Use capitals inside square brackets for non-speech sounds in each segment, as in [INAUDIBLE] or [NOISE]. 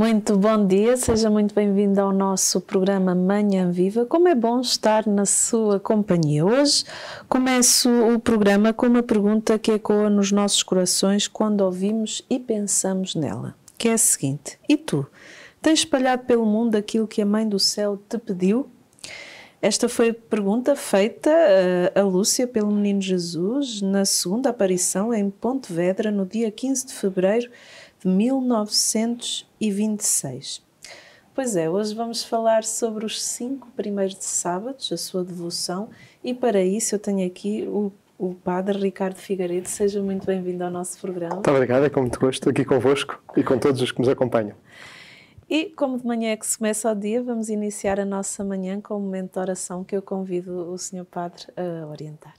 Muito bom dia, seja muito bem-vindo ao nosso programa Manhã Viva. Como é bom estar na sua companhia. Hoje começo o programa com uma pergunta que ecoa nos nossos corações quando ouvimos e pensamos nela, que é a seguinte: E tu, tens espalhado pelo mundo aquilo que a Mãe do Céu te pediu? Esta foi a pergunta feita eh, a Lúcia pelo Menino Jesus na segunda aparição em Pontevedra, no dia 15 de fevereiro de 1926. Pois é, hoje vamos falar sobre os cinco primeiros de sábados, a sua devoção, e para isso eu tenho aqui o, o Padre Ricardo Figueiredo. Seja muito bem-vindo ao nosso programa. Muito obrigado, é com muito gosto estou aqui convosco e com todos os que nos acompanham. E como de manhã é que se começa o dia, vamos iniciar a nossa manhã com um momento de oração que eu convido o Senhor Padre a orientar.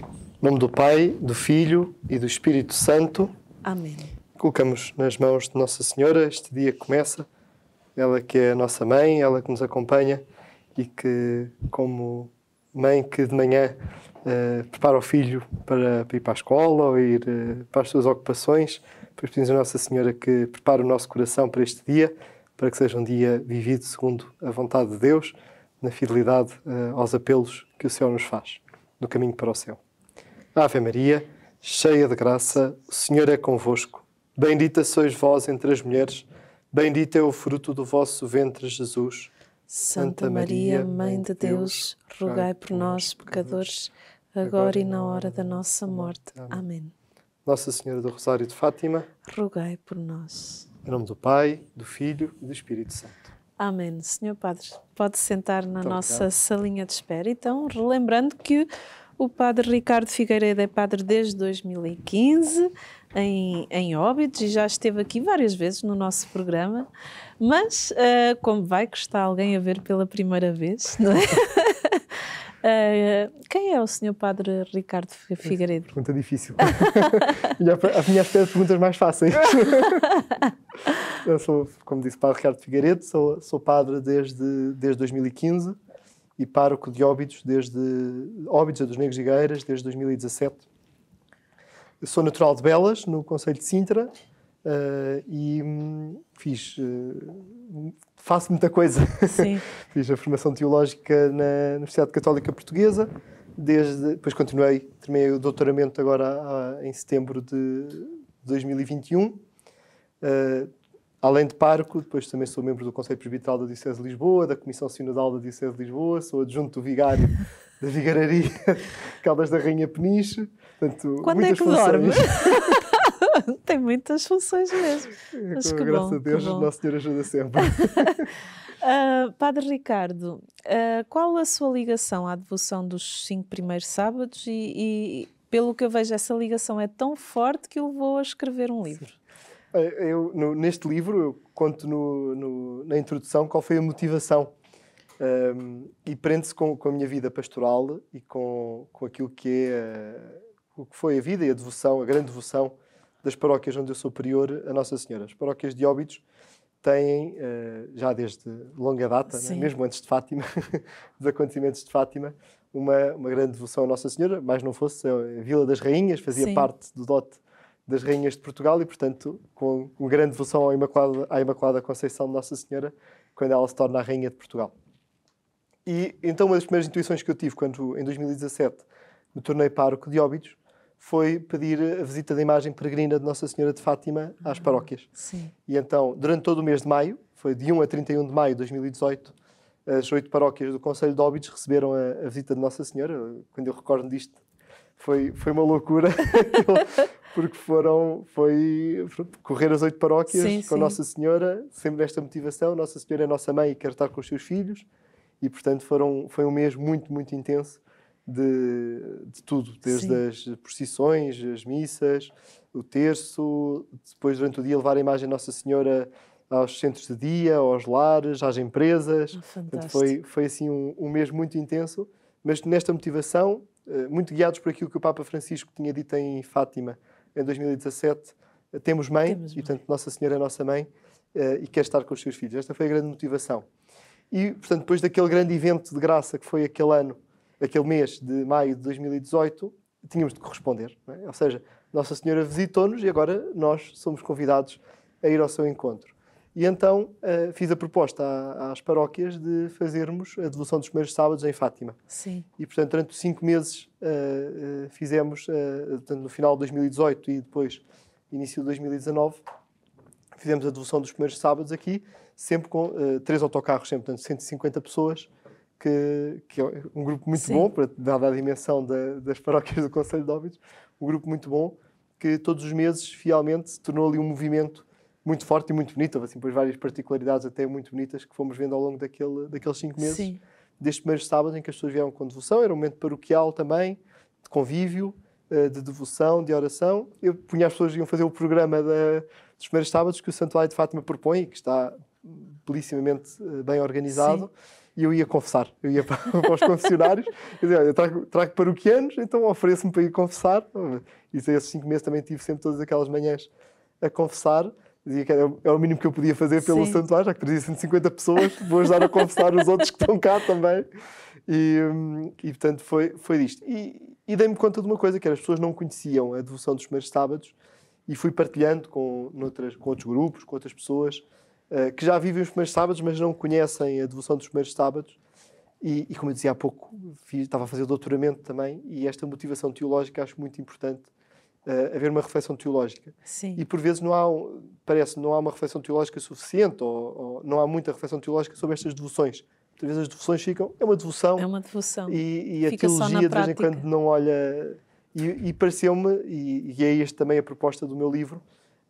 Em nome do Pai, do Filho e do Espírito Santo. Amém colocamos nas mãos de Nossa Senhora este dia que começa, ela que é a nossa mãe, ela que nos acompanha e que, como mãe que de manhã uh, prepara o filho para, para, ir para a escola ou ir uh, para as suas ocupações, depois pedimos a Nossa Senhora que prepare o nosso coração para este dia, para que seja um dia vivido segundo a vontade de Deus, na fidelidade uh, aos apelos que o Senhor nos faz, no caminho para o céu. Ave Maria, cheia de graça, o Senhor é convosco. Bendita sois vós entre as mulheres, bendito é o fruto do vosso ventre, Jesus. Santa Maria, Mãe de Deus, rogai por nós, pecadores, agora e na hora da nossa morte. Amém. Nossa Senhora do Rosário de Fátima, rogai por nós. Em nome do Pai, do Filho e do Espírito Santo. Amém. Senhor Padre, pode sentar na Muito nossa obrigado. salinha de espera. Então, relembrando que o Padre Ricardo Figueiredo é padre desde 2015 em, em e já esteve aqui várias vezes no nosso programa, mas uh, como vai que está alguém a ver pela primeira vez, não é? uh, [LAUGHS] quem é o senhor Padre Ricardo Figueiredo? Pergunta difícil. a [LAUGHS] minha espera de perguntas mais fáceis. [LAUGHS] Eu sou, como disse, Padre Ricardo Figueiredo, sou, sou padre desde, desde 2015 e pároco de óbitos desde óbitos a dos Negros e Gueiras desde 2017 eu sou natural de Belas, no Conselho de Sintra, uh, e hum, fiz. Uh, faço muita coisa. [LAUGHS] fiz a formação teológica na Universidade Católica Portuguesa, desde. Depois continuei, terminei o doutoramento agora a, em setembro de 2021. Uh, eh, além de parco, depois também sou membro do Conselho Presbiteral da Diocese de Lisboa, da Comissão Sinodal da Diocese de Lisboa, sou adjunto do Vigário da Vigararia, [LAUGHS] Caldas da Rainha Peniche. Portanto, Quando é que funções. dorme? [LAUGHS] Tem muitas funções mesmo. Mas com, que graças bom, a Deus, Nosso Senhor ajuda sempre. Uh, [LAUGHS] Padre Ricardo, uh, qual a sua ligação à devoção dos cinco primeiros sábados? E, e, pelo que eu vejo, essa ligação é tão forte que eu vou a escrever um livro. Eu, no, neste livro, eu conto no, no, na introdução qual foi a motivação um, e prende-se com, com, a minha vida pastoral e com, com aquilo que é uh, o que foi a vida e a devoção, a grande devoção das paróquias onde eu sou superior a Nossa Senhora. As paróquias de Óbidos têm, uh, já desde longa data, né? mesmo antes de Fátima, [LAUGHS] dos acontecimentos de Fátima, uma, uma grande devoção a Nossa Senhora, mas não fosse a Vila das Rainhas, fazia Sim. parte do dote das Rainhas de Portugal e, portanto, com, uma grande devoção à Imaculada, à Imaculada Conceição de Nossa Senhora, quando ela se torna a Rainha de Portugal. E então uma das primeiras intuições que eu tive quando, em 2017, me tornei pároco de Óbidos, foi pedir a visita da imagem peregrina de Nossa Senhora de Fátima uhum. às ah, paróquias. Sim. E então, durante todo o mês de maio, foi de 1 a 31 de maio de 2018, as oito paróquias do Conselho de Óbidos receberam a, a, visita de Nossa Senhora. Quando eu recordo disto, foi, foi uma loucura, [LAUGHS] porque foram foi correr as oito paróquias sim, com sim. Nossa Senhora, sempre nesta motivação: Nossa Senhora é nossa mãe e quer estar com os seus filhos e portanto foram, foi um mês muito, muito intenso de, de tudo, desde Sim. as procissões, as missas, o terço, depois durante o dia levar a imagem de Nossa Senhora aos centros de dia, aos lares, às empresas. Oh, portanto, foi, foi assim um, um, mês muito intenso, mas nesta motivação, eh, muito guiados por aquilo que o Papa Francisco tinha dito em Fátima em 2017, temos mãe, temos mãe. e portanto Nossa Senhora é nossa mãe eh, e quer estar com os seus filhos. Esta foi a grande motivação. E, portanto, depois daquele grande evento de graça que foi aquele ano, aquele mês de maio de 2018, tínhamos de corresponder. É? Ou seja, Nossa Senhora visitou-nos e agora nós somos convidados a ir ao seu encontro. E então uh, fiz a proposta à, às paróquias de fazermos a devolução dos primeiros sábados em Fátima. Sim. E, portanto, durante cinco meses uh, uh, fizemos, portanto, no final de 2018 e depois início de 2019, fizemos a devolução dos primeiros sábados aqui sempre com uh, três autocarros, sempre, portanto, 150 pessoas, que, que é um grupo muito Sim. bom, para, dada a dimensão da, das paróquias do Conselho de Óbidos, um grupo muito bom, que todos os meses, fielmente, se tornou ali um movimento muito forte e muito bonito. Houve assim, depois várias particularidades até muito bonitas que fomos vendo ao longo daquele, daqueles cinco meses. Sim. Deste primeiro sábado em que as pessoas vieram com devoção, era um momento paroquial também, de convívio, eh, de devoção, de oração. Eu punha as pessoas iam fazer o programa da, dos primeiros sábados que o Santuário de Fátima propõe, que está belíssimamente eh, bem organizado. Sim e eu ia confessar. Eu ia [LAUGHS] para, para os confessionários, eu dizia, olha, trago, trago paroquianos, então ofereço-me para ir confessar. E esses cinco meses também tive sempre todas aquelas manhãs a confessar. Dizia que era, é o mínimo que eu podia fazer pelo Sim. santuário, já que trazia 150 pessoas, vou ajudar a confessar os outros que estão cá também. E, hum, e portanto, foi, foi disto. E, e dei-me conta de uma coisa, que era, as pessoas não conheciam a devoção dos primeiros sábados, e fui partilhando com, noutras, com outros grupos, com outras pessoas, eh, que já vivem os primeiros sábados, mas não conhecem a devoção dos primeiros sábados. E, e como eu dizia há pouco, fiz, estava a fazer doutoramento também, e esta motivação teológica acho muito importante uh, haver uma reflexão teológica. Sim. E por vezes não há, parece, não há uma reflexão teológica suficiente, ou, ou não há muita reflexão teológica sobre estas devoções. Às vezes as devoções ficam, é uma devoção. É uma devoção. E, e a teologia de vez em quando não olha. E, e pareceu-me, e, e é este também a proposta do meu livro,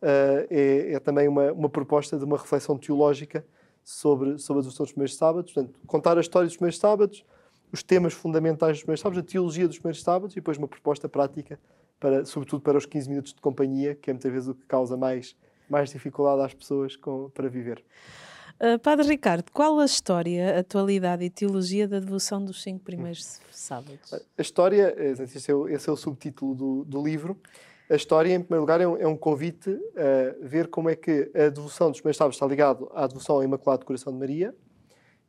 eh, é, é, também uma, uma, proposta de uma reflexão teológica sobre, sobre a adoção dos primeiros sábados. Portanto, contar a história dos primeiros sábados, os temas fundamentais dos primeiros sábados, a teologia dos primeiros sábados e depois uma proposta prática, para, sobretudo para os 15 minutos de companhia, que é muitas vezes o que causa mais, mais dificuldade às pessoas com, para viver. Uh, padre Ricardo, qual a história, atualidade e teologia da devoção dos cinco primeiros sábados? A história, eh, esse é o, esse é o subtítulo do, do livro, a história, em primeiro lugar, é um, é um convite a ver como é que a devoção dos primeiros está ligada à devoção ao Imaculado Coração de Maria.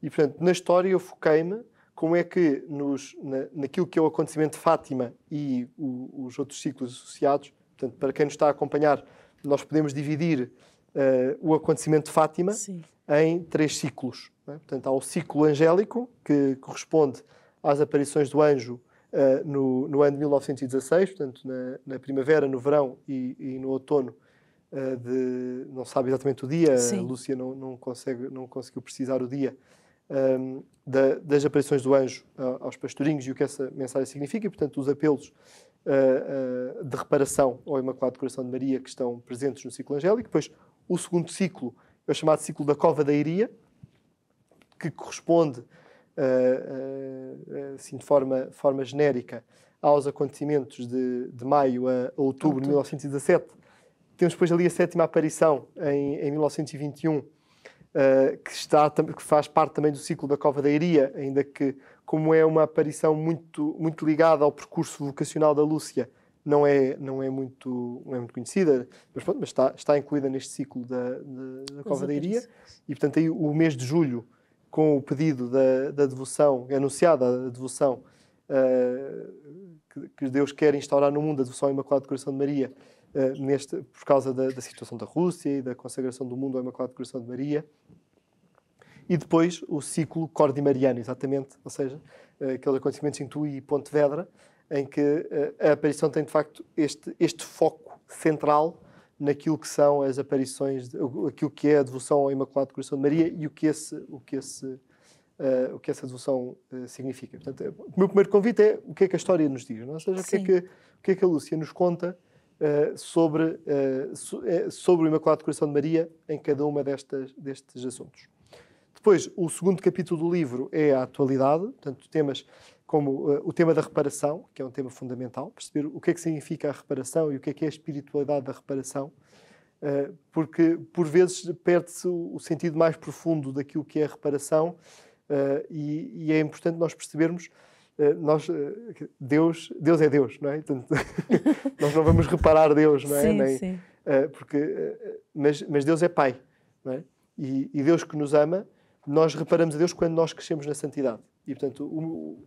E, portanto, na história eu foquei-me como é que nos, na, naquilo que é o acontecimento de Fátima e o, os outros ciclos associados, portanto, para quem nos está a acompanhar, nós podemos dividir uh, o acontecimento de Fátima Sim. em três ciclos. É? Portanto, há o ciclo angélico, que corresponde às aparições do anjo uh, no, no ano de 1916, portanto, na, na primavera, no verão e, e no outono uh, de. Não sabe exatamente o dia, Sim. a Lúcia não, não, consegue, não conseguiu precisar o dia. Um, ehm, da, das aparições do anjo aos pastorinhos e o que essa mensagem significa, e, portanto, os apelos uh, de reparação ao Imaculado Coração de Maria que estão presentes no ciclo angélico. Depois, o segundo ciclo é o chamado ciclo da Cova da Iria, que corresponde eh, eh, eh, assim, de forma, forma genérica aos acontecimentos de, de maio a outubro de 1917. Temos depois ali a sétima aparição em, em 1921, que, está, que faz parte também do ciclo da Cova da Iria, ainda que, como é uma aparição muito, muito ligada ao percurso vocacional da Lúcia, não é, não é, muito, não é muito conhecida, mas, pronto, mas está, está incluída neste ciclo da, da, é, da Cova da é, Iria. E, portanto, aí o mês de julho com o pedido da, da devoção, anunciada a devoção uh, que, que, Deus quer instaurar no mundo, a devoção ao Imaculado Coração de Maria, uh, neste, por causa da, da, situação da Rússia e da consagração do mundo ao Imaculado Coração de Maria. E depois o ciclo Mariano, exatamente, ou seja, uh, aqueles acontecimentos em Tui e Pontevedra, em que a aparição tem de facto este, este foco central naquilo que são as aparições, aquilo que é a devoção ao Imaculado Coração de Maria e o que esse, o que esse, uh, o que essa devoção uh, significa. Portanto, é, o meu primeiro convite é o que é que a história nos diz, não? É? ou seja, o que, é que, o que, é que, a Lúcia nos conta uh, sobre, so, sobre o Imaculado Coração de Maria em cada uma destas, destes assuntos. Depois, o segundo capítulo do livro é a atualidade, portanto, temas como uh, o tema da reparação, que é um tema fundamental, perceber o que é que significa a reparação e o que é que é a espiritualidade da reparação, uh, porque por vezes perde-se o, o, sentido mais profundo daquilo que é a reparação uh, e, e, é importante nós percebermos nós Deus Deus é Deus, não é? Portanto, [LAUGHS] nós não vamos reparar Deus, não é? Sim, Nem, sim. porque mas, mas Deus é Pai, não é? E, e Deus que nos ama, nós reparamos a Deus quando nós crescemos na santidade. E portanto o,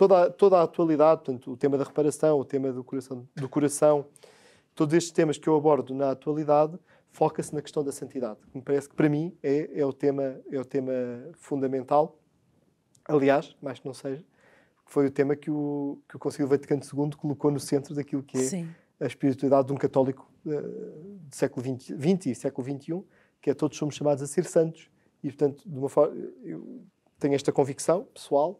toda, toda a atualidade, portanto, o tema da reparação, o tema do coração, do coração todos estes temas que eu abordo na atualidade, foca-se na questão da santidade, que me parece que para mim é, é, o, tema, é o tema fundamental. Aliás, mais que não seja, foi o tema que o, que o Conselho Vaticano II colocou no centro daquilo que é Sim. a espiritualidade de um católico eh, do século XX, XX e século XXI, que é todos somos chamados a ser santos. E, portanto, de uma forma, eu tenho esta convicção pessoal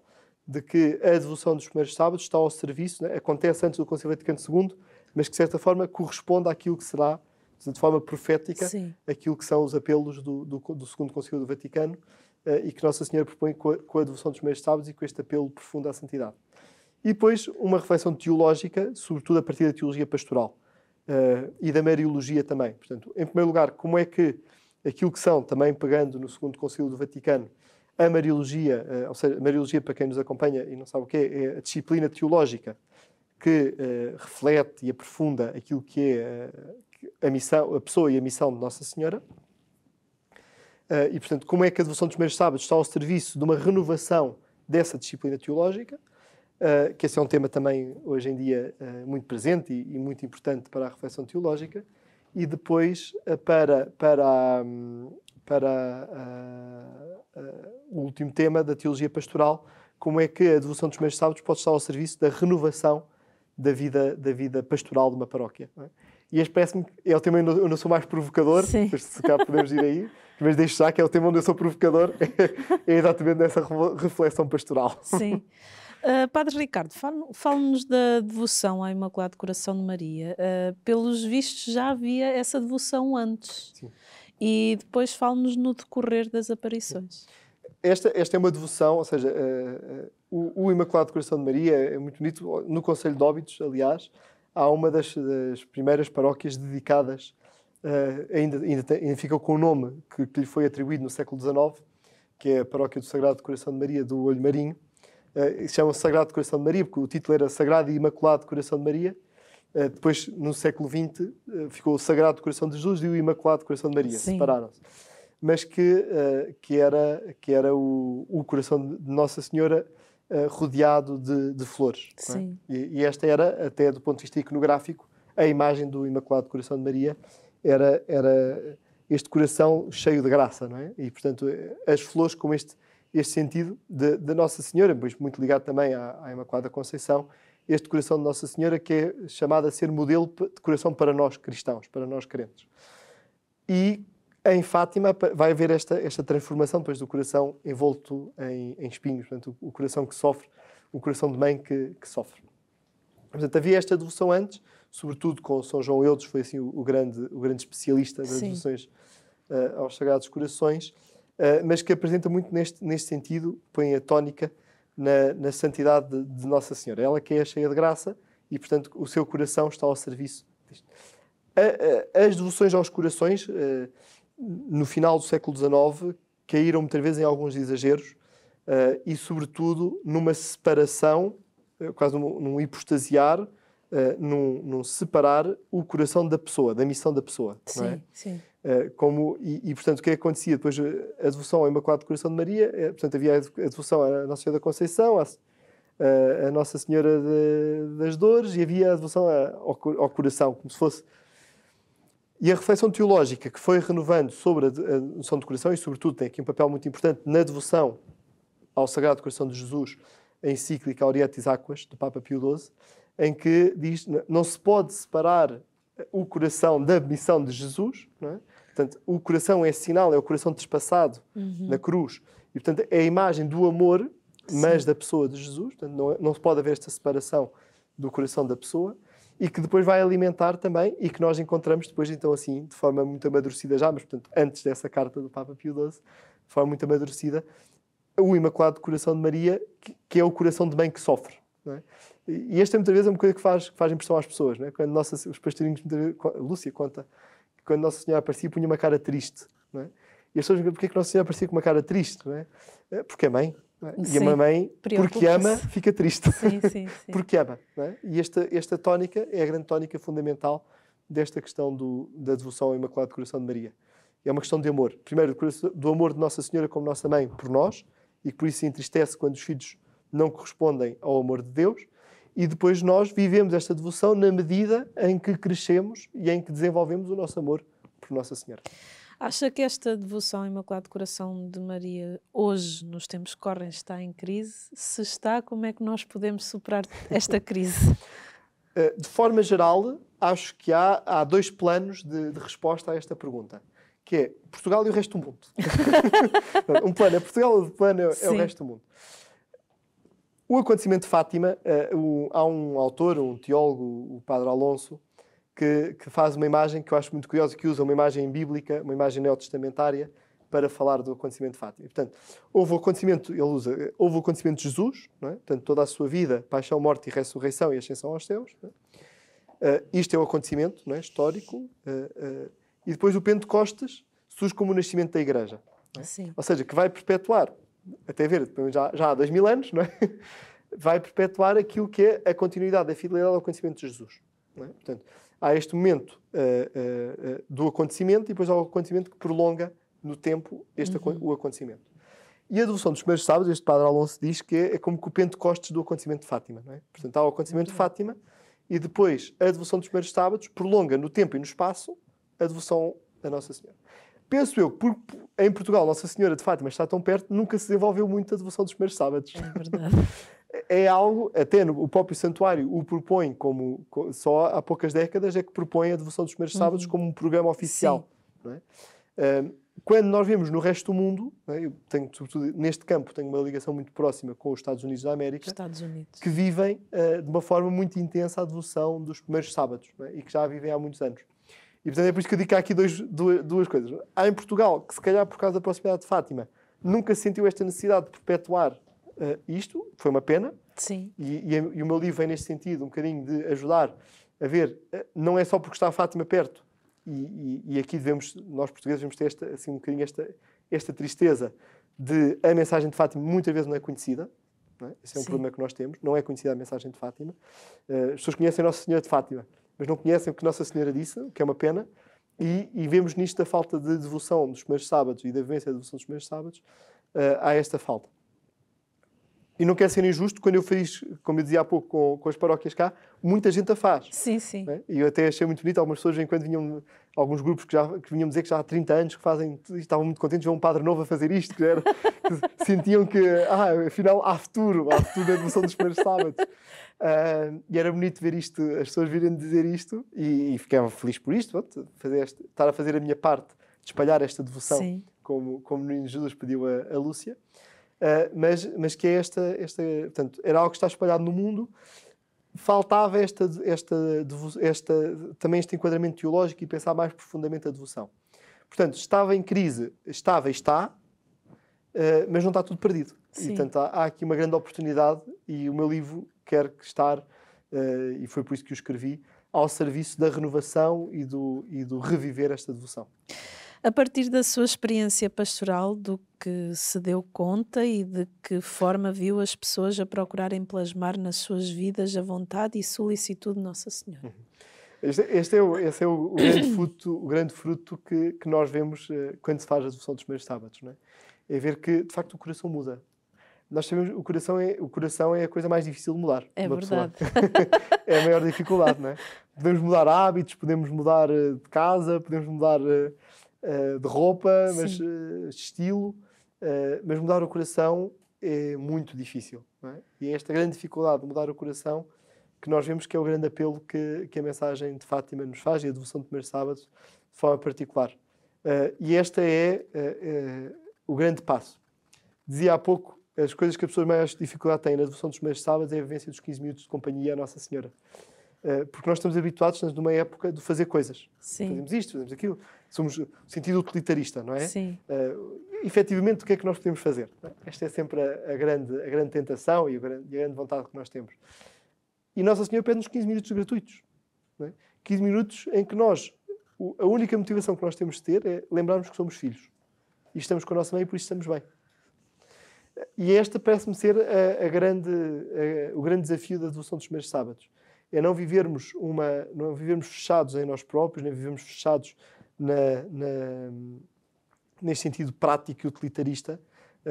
de que a devolução dos primeiros sábados está ao serviço, né? acontece antes do Conselho Vaticano II, mas que de certa forma corresponde àquilo que será, de forma profética, Sim. aquilo que são os apelos do, do, do Segundo Conselho do Vaticano uh, e que Nossa Senhora propõe com a, com a dos primeiros sábados e com este apelo profundo à santidade. E depois uma reflexão teológica, sobretudo a partir da teologia pastoral uh, e da Mariologia também. Portanto, em primeiro lugar, como é que aquilo que são, também pegando no Segundo Conselho do Vaticano, a Mariologia, eh, ou seja, a Mariologia, para quem nos acompanha e não sabe o que é, é a disciplina teológica que uh, reflete e aprofunda aquilo que é uh, a, missão, a pessoa e a missão de Nossa Senhora. Uh, e, portanto, como é que a devoção dos primeiros sábados está ao serviço de uma renovação dessa disciplina teológica, que esse é um tema também, hoje em dia, muito presente e, e, muito importante para a reflexão teológica, e depois para, para a, hum, para uh, uh, o último tema da teologia pastoral, como é que a devoção dos meios sábados pode estar ao serviço da renovação da vida, da vida pastoral de uma paróquia. É? E este parece-me é o tema onde eu não sou mais provocador, mas se calhar podemos ir aí, mas deixo já que é o tema onde eu sou provocador, [LAUGHS] é exatamente nessa reflexão pastoral. Sim. Uh, Padre Ricardo, fale-nos da devoção à Imaculado Coração de Maria. Uh, pelos vistos, já havia essa devoção antes. Sim e depois fala nos no decorrer das aparições. Esta, esta é uma devoção, ou seja, uh, uh, o, o, Imaculado Coração de Maria é muito bonito. No Conselho de Óbidos, aliás, há uma das, das primeiras paróquias dedicadas, uh, ainda, ainda, tem, ainda fica com o nome que, que, lhe foi atribuído no século XIX, que é a paróquia do Sagrado Coração de Maria do Olho Marinho. Uh, chama Sagrado Coração de Maria, porque o título era Sagrado e Imaculado Coração de Maria eh, depois, no século XX, eh, ficou o Sagrado Coração de Jesus e o Imaculado Coração de Maria, separaram-se. Mas que, eh, que era, que era o, o coração de Nossa Senhora rodeado de, de flores. É? Sim. É? E, e, esta era, até do ponto de vista iconográfico, a imagem do Imaculado Coração de Maria, era, era este coração cheio de graça, não é? E, portanto, as flores com este, este sentido de, Nossa Senhora, pois muito ligado também à, à Imaculada Conceição, este coração de Nossa Senhora, que é chamado a ser modelo de coração para nós cristãos, para nós crentes. E em Fátima vai haver esta, esta transformação depois do coração envolto em, em espinhos, portanto, o, o, coração que sofre, o coração de mãe que, que, sofre. Portanto, havia esta devoção antes, sobretudo com São João Eudes, foi assim o, grande, o grande especialista das Sim. devoções uh, aos Sagrados Corações, uh, mas que apresenta muito neste, neste sentido, põe a tónica na, na santidade de, de, Nossa Senhora. Ela que é cheia de graça e, portanto, o seu coração está ao serviço disto. A, a, as devoções aos corações, uh, no final do século XIX, caíram muitas vezes em alguns exageros uh, e, sobretudo, numa separação, eh, quase num, num hipostasiar, uh, num, num, separar o coração da pessoa, da missão da pessoa. Sim, é? sim. Eh, como, e, e, portanto, o que, é que acontecia? Depois, eh, a devoção ao Imaculado Coração de Maria, eh, portanto, havia a devoção à Nossa Senhora da Conceição, à, à Nossa Senhora de, das Dores, e havia a devoção ao, ao, coração, como se fosse. E a reflexão teológica que foi renovando sobre a, a noção de coração, e sobretudo tem aqui um papel muito importante na devoção ao Sagrado Coração de Jesus, a encíclica Aurietis Aquas, do Papa Pio XII, em que diz não se pode separar o coração da missão de Jesus, não é? Portanto, o coração é sinal, é o coração despassado uhum. na cruz. E, portanto, é a imagem do amor, Sim. mas da pessoa de Jesus. Portanto, não, é, não pode haver esta separação do coração da pessoa e que depois vai alimentar também e que nós encontramos depois, então, assim, de forma muito amadurecida já, mas, portanto, antes dessa carta do Papa Pio XII, de forma muito amadurecida, o Imaculado Coração de Maria, que, que é o coração de bem que sofre. É? E esta, é muitas vezes, é uma coisa que faz, que faz impressão às pessoas. É? Quando nossa, os pastorinhos, Lúcia conta quando Nossa Senhora aparecia, punha uma cara triste. Não é? E as pessoas me porquê que Nossa Senhora aparecia com uma cara triste? Não é? é porque é mãe. É? Sim, e a mãe, porque ama, fica triste. Sim, sim, [LAUGHS] porque ama. É? E esta, esta tónica é a grande tónica fundamental desta questão do, da devoção ao Imaculado Coração de Maria. É uma questão de amor. Primeiro, do amor de Nossa Senhora como Nossa Mãe por nós, e que por isso se entristece quando os filhos não correspondem ao amor de Deus e depois nós vivemos esta devoção na medida em que crescemos e em que desenvolvemos o nosso amor por Nossa Senhora. Acha que esta devoção Imaculado Coração de Maria, hoje, nos tempos que correm, está em crise? Se está, como é que nós podemos superar esta [LAUGHS] crise? Eh, de forma geral, acho que há, há dois planos de, de resposta a esta pergunta, que é Portugal e o resto do mundo. [LAUGHS] um plano é Portugal, outro plano é, é o resto do mundo. O acontecimento de Fátima, uh, eh, um, há um autor, um teólogo, o Padre Alonso, que, que, faz uma imagem que eu acho muito curiosa, que usa uma imagem bíblica, uma imagem neotestamentária, para falar do acontecimento de Fátima. Portanto, houve o acontecimento, ele usa, houve o acontecimento de Jesus, é? portanto, toda a sua vida, paixão, morte e ressurreição e ascensão aos céus. É? Uh, isto é um acontecimento é? histórico. Uh, e depois o Pentecostes surge como o nascimento da Igreja. É? Ou seja, que vai perpetuar até ver, já, já há dois mil anos, não é? [LAUGHS] vai perpetuar aquilo que é a continuidade da fidelidade ao conhecimento de Jesus. É? Portanto, há este momento uh, uh, do acontecimento e depois há o acontecimento que prolonga no tempo este uhum. o acontecimento. E a devoção dos primeiros sábados, este Padre Alonso diz que é, é como que o Pentecostes do acontecimento de Fátima. É? Portanto, há o acontecimento de Fátima e depois a devoção dos primeiros sábados prolonga no tempo e no espaço a devoção da Nossa Senhora penso eu, porque em Portugal Nossa Senhora de Fátima está tão perto, nunca se desenvolveu muito a devoção dos primeiros sábados. É verdade. [LAUGHS] é algo, até no, o próprio santuário o propõe, como só há poucas décadas é que propõe a devoção dos primeiros uhum. sábados como um programa oficial. É? Um, quando nós vemos no resto do mundo, é? eu tenho, sobretudo neste campo, tenho uma ligação muito próxima com os Estados Unidos da América, Estados Unidos. que vivem uh, de uma forma muito intensa a devoção dos primeiros sábados é? e que já vivem há muitos anos. E portanto é por isso que eu digo que há aqui dois, duas, duas coisas. Há em Portugal, que se calhar por causa da proximidade de Fátima, nunca sentiu esta necessidade de perpetuar uh, isto, foi uma pena. Sim. E, e, e, o meu livro vem neste sentido, um bocadinho de ajudar a ver, eh, não é só porque está a Fátima perto, e, e, aqui devemos, nós portugueses, devemos ter esta, assim, um bocadinho esta, esta tristeza de a mensagem de Fátima muitas vezes não é conhecida. Não é? Esse é um Sim. problema que nós temos, não é conhecida a mensagem de Fátima. Uh, as pessoas conhecem Nossa Senhora de Fátima mas não conhecem o que Nossa Senhora disse, o que é uma pena, e, e vemos nisto a falta de devoção dos primeiros sábados e da vivência da devoção dos primeiros sábados, uh, há esta falta. E não quer ser injusto quando eu fiz, como eu dizia há pouco, com, com as paróquias cá, muita gente a faz. Sim, sim. É? E eu até achei muito bonito, algumas pessoas, enquanto vinham, alguns grupos que, já, que vinham dizer que já há 30 anos que fazem, estavam muito contentes de ver um padre novo a fazer isto, que, era, que [LAUGHS] sentiam que, ah, afinal há futuro, há futuro na devoção dos primeiros sábados. Uh, [LAUGHS] e era bonito ver isto, as pessoas virem dizer isto e, e ficava feliz por isto, pronto, fazer este, estar a fazer a minha parte de espalhar esta devoção, sim. como, como o menino Jesus pediu a, a Lúcia. Ah, mas, mas que é esta, esta. Portanto, era algo que está espalhado no mundo. Faltava esta, esta, esta, também este enquadramento teológico e pensar mais profundamente a devoção. Portanto, estava em crise, estava e está, ah, mas não está tudo perdido. Sim. E, portanto, há, há, aqui uma grande oportunidade e o meu livro quer estar, ah, e foi por isso que o escrevi, ao serviço da renovação e do, e do reviver esta devoção. A partir da sua experiência pastoral, do que se deu conta e de que forma viu as pessoas a procurarem plasmar nas suas vidas a vontade e solicitude de Nossa Senhora? Uhum. Este, este é o, é o, o grande [COUGHS] fruto, o grande fruto que, que nós vemos uh, quando se faz a devoção dos primeiros sábados, não é? é ver que, de facto, o coração muda nós sabemos o coração é o coração é a coisa mais difícil de mudar é verdade [LAUGHS] é a maior dificuldade não é? podemos mudar hábitos podemos mudar eh, de casa podemos mudar eh, uh, de roupa, mas uh, estilo, eh, mas mudar o coração é muito difícil. É? E é esta grande dificuldade de mudar o coração que nós vemos que é o grande apelo que, que a mensagem de Fátima nos faz e a devoção de primeiro sábado de forma particular. e este é o grande passo. Dizia há pouco as coisas que as pessoas mais dificuldade têm na devoção dos primeiros sábados é a vivência dos 15 minutos de companhia à Nossa Senhora. Porque nós estamos habituados, estamos numa época de fazer coisas. Sim. Fazemos isto, fazemos aquilo somos no sentido utilitarista, não é? Sim. Uh, efetivamente, o que é que nós podemos fazer? Esta é sempre a, a grande, a grande tentação e a grande, a grande, vontade que nós temos. E Nossa Senhora pede-nos 15 minutos gratuitos. Não é? 15 minutos em que nós, a única motivação que nós temos de ter é lembrarmos que somos filhos. E estamos com a nossa mãe e por isso estamos bem. E esta parece-me ser a, a grande, o grande desafio da devoção dos primeiros sábados. É não vivermos, uma, não vivermos fechados em nós próprios, nem vivermos fechados na, na, neste sentido prático e utilitarista, uh,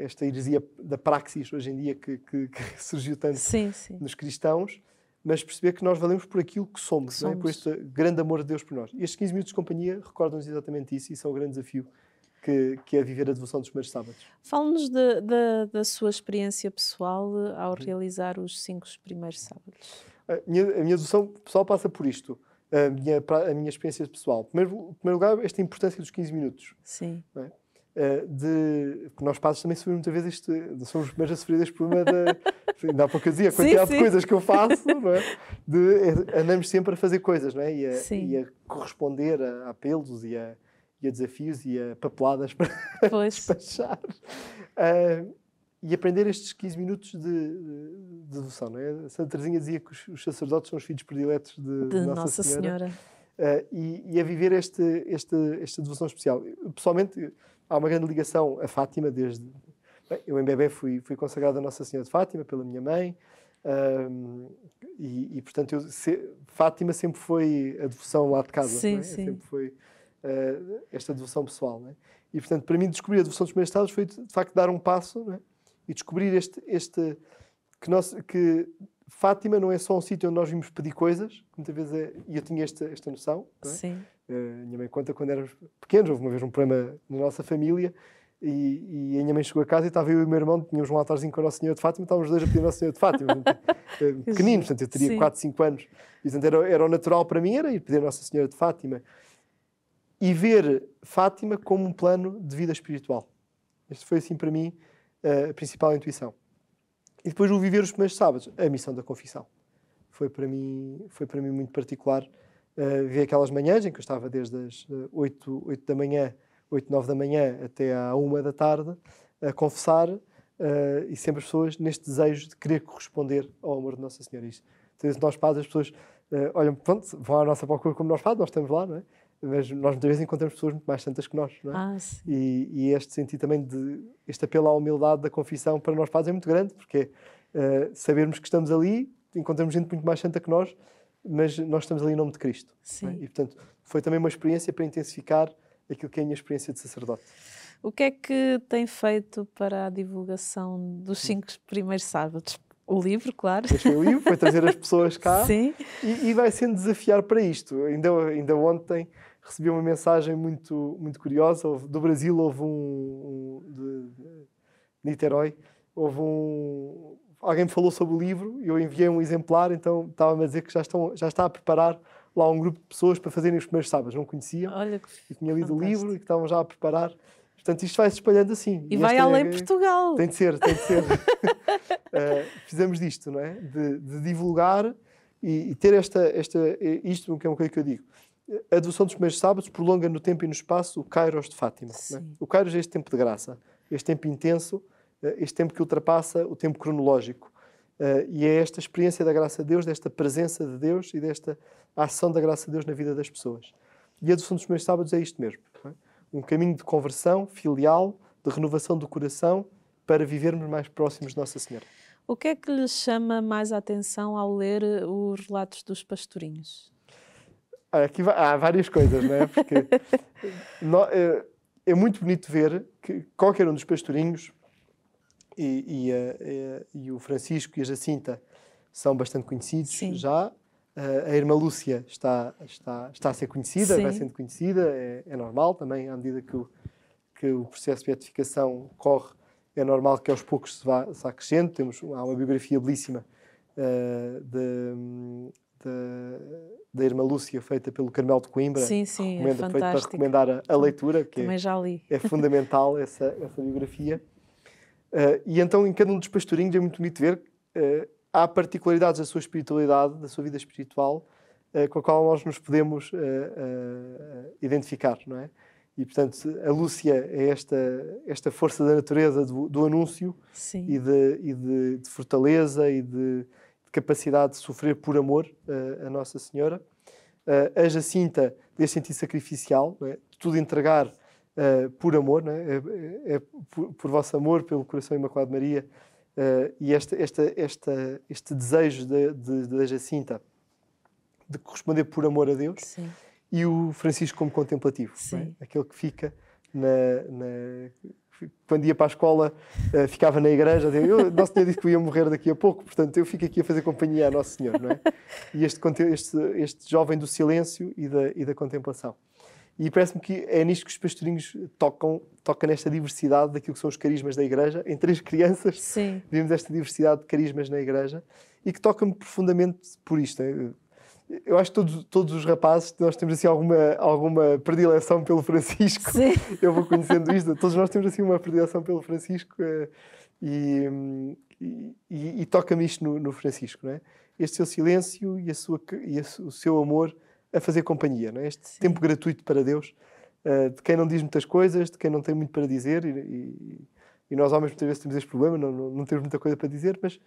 uh, esta heresia da praxis hoje em dia que, que, [LAUGHS] que surgiu tanto sim, sim. nos cristãos, mas perceber que nós valemos por aquilo que somos, que somos. É? por este grande amor de Deus por nós. E estes 15 minutos de companhia recordam-nos exatamente isso, e isso é o grande desafio que, que, é viver a devoção dos primeiros sábados. Fale-nos da sua experiência pessoal eh, ao uhum. realizar os cinco primeiros sábados. A minha, a minha devoção pessoal passa por isto a minha, a minha experiência pessoal. Primeiro, em primeiro lugar, esta importância dos 15 minutos. Sim. É? Eh, de, nós padres também sofremos muitas vezes este, somos os a sofrer este problema da, ainda [LAUGHS] há pouco eu dizia, a quantidade sim, sim. de coisas que eu faço [LAUGHS] não é? de, eh, andamos sempre a fazer coisas não é? e, a, e a corresponder a, a apelos e a, e a desafios e a papeladas para [LAUGHS] despachar. Uh, e aprender estes 15 minutos de, de, devoção. Não é? Santa Teresinha dizia que os, os, sacerdotes são os filhos prediletos de, de Nossa, Nossa, Senhora. Senhora. Uh, e, e a viver este, este, esta devoção especial. Pessoalmente, há uma grande ligação a Fátima desde... Bem, eu em bebê fui, fui consagrado a Nossa Senhora de Fátima pela minha mãe, um, ehm, e, e, portanto, eu, se, Fátima sempre foi a devoção lá de casa. Sim, é? sim. Sempre foi uh, esta devoção pessoal. É? E, portanto, para mim, descobrir a devoção dos meus estados foi, de facto, dar um passo é? e descobrir este, este que, nós, que Fátima não é só um sítio onde nós vimos pedir coisas, muitas vezes é, e eu tinha esta, esta noção. É? Sim. Uh, minha mãe conta quando éramos pequenos, houve uma vez um problema na nossa família e, e a minha mãe chegou a casa e estava eu e o meu irmão, tínhamos um altarzinho com a Nossa Senhora de Fátima, estávamos dois a pedir a Nossa Senhora de Fátima, eh, [LAUGHS] pequeninos, portanto eu teria 4, 5 anos. E, portanto, era, era o natural para mim, era ir pedir a Nossa Senhora de Fátima. E ver Fátima como um plano de vida espiritual. Este foi assim para mim a principal intuição. E depois o viver os primeiros sábados, a missão da confissão. Foi para mim, foi para mim muito particular uh, ver aquelas manhãs em que eu estava desde as 8, eh, 8 da manhã, 8, 9 da manhã até à 1 da tarde a confessar uh, e sempre as pessoas neste desejo de querer corresponder ao amor de Nossa Senhora. isso então, nós padres, as pessoas uh, olham, pronto, vão à nossa procura como nós padres, nós estamos lá, não é? mas nós muitas vezes encontramos pessoas muito mais santas que nós, não é? Ah, sim. E, e, este sentido também de este apelo à humildade da confissão para nós faz é muito grande, porque uh, sabermos que estamos ali, encontramos gente muito mais santa que nós, mas nós estamos ali em nome de Cristo. É? Sim. É? E portanto foi também uma experiência para intensificar aquilo que é a minha experiência de sacerdote. O que é que tem feito para a divulgação dos cinco primeiros sábados? O livro, claro. Este foi o livro, foi trazer as pessoas [LAUGHS] cá. Sim. E, e vai sendo desafiar para isto. Ainda, ainda ontem recebi uma mensagem muito, muito curiosa. Houve, do Brasil houve um. um de, de Niterói, houve um. Alguém me falou sobre o livro e eu enviei um exemplar, então estava-me a dizer que já, estão, já está a preparar lá um grupo de pessoas para fazerem os primeiros sábados. Não conhecia. Olha que e tinha lido fantástico. o livro e que estavam já a preparar. Portanto, isto vai se espalhando assim. E, e vai é além é, Portugal. Tem de ser, tem de ser. uh, [LAUGHS] [LAUGHS] fizemos disto, não é? De, de divulgar e, e, ter esta, esta, eh, isto, que é uma coisa que eu digo a devoção dos primeiros sábados prolonga no tempo e no espaço o Kairos de Fátima. É? O Kairos é este tempo de graça, é este tempo intenso, é este tempo que ultrapassa o tempo cronológico. Eh, e é esta experiência da graça de Deus, desta presença de Deus e desta ação da graça de Deus na vida das pessoas. E a devoção dos primeiros sábados é isto mesmo. Um caminho de conversão filial, de renovação do coração, para vivermos mais próximos de Nossa Senhora. O que é que lhe chama mais a atenção ao ler os relatos dos pastorinhos? Aqui há várias coisas, não é? Porque [LAUGHS] no, é, eh, é, muito bonito ver que qualquer um dos pastorinhos e, e, e, eh, eh, e o Francisco e a Jacinta são bastante conhecidos Sim. já. a irmã Lúcia está, está, está a ser conhecida, Sim. vai sendo conhecida, é, é, normal também, à medida que o, que o processo de beatificação corre, é normal que aos poucos se vá, se vá crescendo. Temos, há uma biografia belíssima uh, de, da irmã Lúcia, feita pelo Carmel de Coimbra. Sim, sim, é fantástico. para recomendar a, a leitura, que Também é, é fundamental [LAUGHS] essa, essa biografia. Uh, e então, em cada um dos pastorinhos, é muito bonito ver uh, há particularidades da sua espiritualidade, da sua vida espiritual, uh, com a qual nós nos podemos identificar, não é? E, portanto, a Lúcia é esta, esta força da natureza do, do anúncio Sim. e, de, e de, de fortaleza e de capacidade de sofrer por amor uh, a Nossa Senhora. Uh, a Jacinta, deste sentido sacrificial, é? tudo entregar uh, por amor, é? É, é? é, por, por, vosso amor, pelo coração imaculado de Maria, e esta, esta, esta, este desejo da Jacinta de corresponder por amor a Deus. Sim. E o Francisco como contemplativo, é? aquele que fica na, na, quando ia para a escola, uh, ficava na igreja. Eu, Nosso Senhor disse que ia morrer daqui a pouco, portanto eu fico aqui a fazer companhia a Nosso Senhor, não é? E este, este, este jovem do silêncio e da, e da contemplação. E parece-me que é nisto que os pastorinhos tocam, tocam nesta diversidade daquilo que são os carismas da Igreja. Em três crianças Sim. vimos esta diversidade de carismas na Igreja e que toca-me profundamente por isto eu acho que todos, todos os rapazes, nós temos assim alguma, alguma predileção pelo Francisco. Sim. [LAUGHS] Eu vou conhecendo isto. Todos nós temos assim uma predileção pelo Francisco eh, e, e, e, e toca-me isto no, no, Francisco, não é? Este seu silêncio e, a sua, e a, o seu amor a fazer companhia, não é? Este Sim. tempo gratuito para Deus, uh, de quem não diz muitas coisas, de quem não tem muito para dizer e, e nós homens muitas vezes temos este problema, não, não, não temos muita coisa para dizer, mas uh,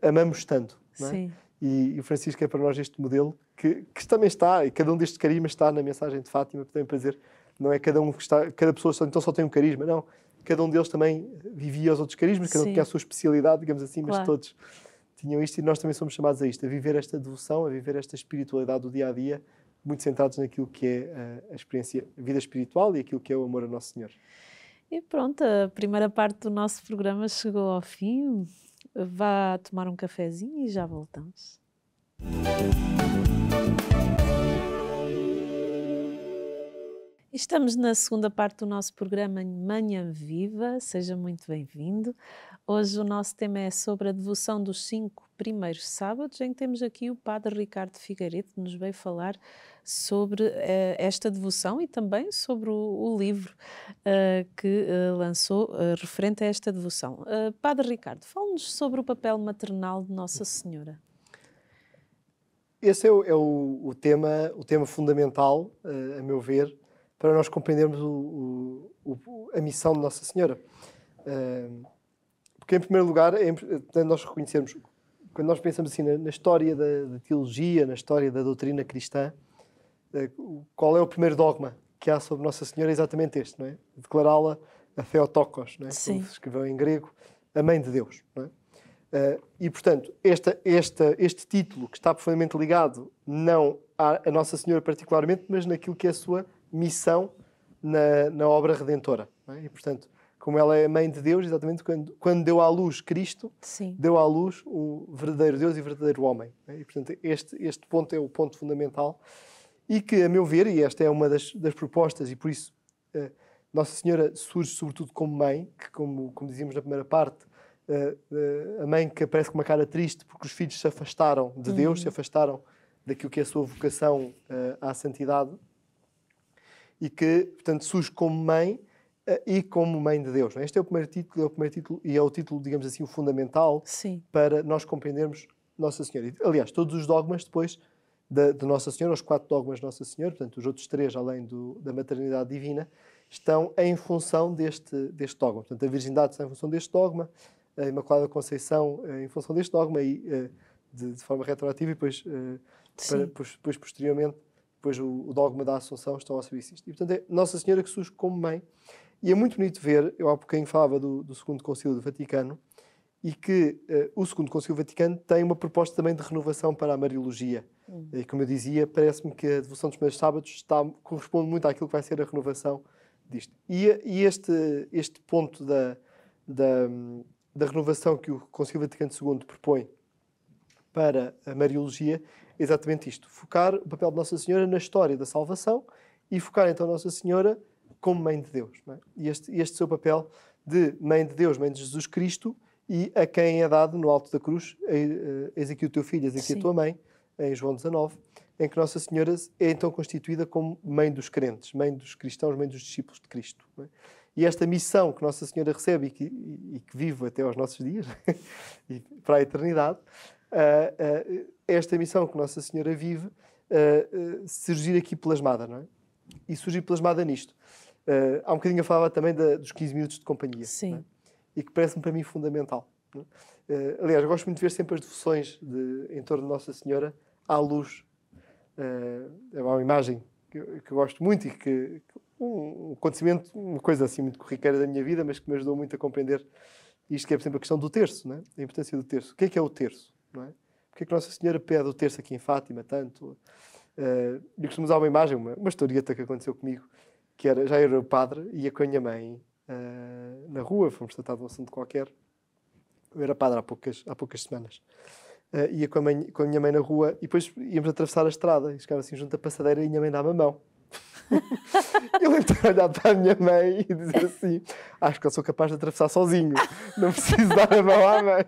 amamos tanto, não é? Sim e, o Francisco é para nós este modelo que, que também está, e cada um destes carismas está na mensagem de Fátima, também para dizer, não é cada um que está, cada pessoa só, então só tem um carisma, não. Cada um deles também vivia os outros carismas, cada Sim. um tinha a sua especialidade, digamos assim, claro. mas todos tinham isto e nós também somos chamados a isto, a viver esta devoção, a viver esta espiritualidade do dia a dia, muito centrados naquilo que é eh, a, experiência, a vida espiritual e aquilo que é o amor a Nosso Senhor. E pronto, a primeira parte do nosso programa chegou ao fim vá tomar um cafezinho e já voltamos. Estamos na segunda parte do nosso programa Manhã Viva, seja muito bem-vindo. Hoje o nosso tema é sobre a devoção dos cinco primeiros sábados, em que temos aqui o Padre Ricardo Figueiredo, que nos veio falar sobre eh, esta devoção e também sobre o, o livro eh, que eh, lançou referente a esta devoção. Padre Ricardo, fale-nos sobre o papel maternal de Nossa Senhora. Esse é o, é o, o tema, o tema fundamental, a meu ver, para nós compreendermos o, o, a missão de Nossa Senhora. Uh, porque, em primeiro lugar, é importante nós reconhecermos, quando nós pensamos assim na, na história da, da, teologia, na história da doutrina cristã, qual é o primeiro dogma que há sobre Nossa Senhora? É exatamente este, não é? Declará-la a Theotokos, não é? Sim. como se escreveu em grego, a Mãe de Deus. Não é? Eh, e, portanto, esta, esta, este título que está profundamente ligado não à, Nossa Senhora particularmente, mas naquilo que é a sua missão na, na obra redentora. É? E, portanto, como ela é mãe de Deus, exatamente quando, quando deu à luz Cristo, Sim. deu à luz o verdadeiro Deus e verdadeiro homem. É? E, portanto, este, este ponto é o ponto fundamental e que, a meu ver, e esta é uma das, das propostas, e por isso uh, Nossa Senhora surge sobretudo como mãe, que, como, como dizíamos na primeira parte, uh, uh, a mãe que aparece com uma cara triste porque os filhos se afastaram de uhum. Deus, uhum. se afastaram daquilo que é a sua vocação à santidade, e que, portanto, surge como mãe e como mãe de Deus. É? Este é o primeiro título, é o primeiro título e é o título, digamos assim, o fundamental Sim. para nós compreendermos Nossa Senhora. Aliás, todos os dogmas depois da, de Nossa Senhora, os quatro dogmas de Nossa Senhora, portanto, os outros três, além do, da maternidade divina, estão em função deste, deste dogma. Portanto, a virgindade está em função deste dogma, a Imaculada Conceição eh, em função deste dogma, e, eh, de, de forma retroativa, e depois, eh, para, depois posteriormente, depois o, o, dogma da Assunção estão ao serviço disto. E, portanto, é Nossa Senhora que surge como mãe. E é muito bonito ver, eu há bocadinho falava do, do Segundo Concílio do Vaticano, e que eh, o Segundo Concílio Vaticano tem uma proposta também de renovação para a Mariologia. Hum. E como eu dizia, parece-me que a devoção dos primeiros sábados está, corresponde muito àquilo que vai ser a renovação disto. E, e este, este ponto da, da, da, renovação que o Conselho Vaticano II propõe para a Mariologia é exatamente isto: focar o papel de Nossa Senhora na história da salvação e focar então Nossa Senhora como Mãe de Deus. É? E este, este seu papel de Mãe de Deus, Mãe de Jesus Cristo e a quem é dado no alto da cruz: eis eh, aqui o teu filho, eis aqui Sim. a tua mãe em João 19, em que Nossa Senhora é então constituída como mãe dos crentes, mãe dos cristãos, mãe dos discípulos de Cristo. É? E esta missão que Nossa Senhora recebe e que, e, e que vive até aos nossos dias, [LAUGHS] e para a eternidade, uh, uh, esta missão que Nossa Senhora vive uh, surgir aqui plasmada, não é? E surgir plasmada nisto. há um bocadinho eu falava também da, dos 15 minutos de companhia. Sim. É? E que parece-me para mim fundamental. Né? Eh, aliás, gosto muito de ver sempre as devoções de, em torno de Nossa Senhora à luz. Eh, é uma imagem que, que eu gosto muito e que, um, acontecimento, uma coisa assim muito corriqueira da minha vida, mas que me ajudou muito a compreender isto que é, por exemplo, a questão do terço, não é? a importância do terço. O que é que é o terço? Não é? é que Nossa Senhora pede o terço aqui em Fátima tanto? Eh, eu costumo usar uma imagem, uma, uma historieta que aconteceu comigo, que era, já era o padre, ia com a minha mãe uh, na rua, fomos tratar de um assunto qualquer, eu era padre há poucas, há poucas semanas. Uh, ia com a, mãe, com a, minha mãe na rua e depois íamos atravessar a estrada e chegava assim junto à passadeira e a minha mãe dava a mão. [LAUGHS] eu lembro então de olhar para a minha mãe e dizer assim: Acho que eu sou capaz de atravessar sozinho, não preciso dar a mão à mãe.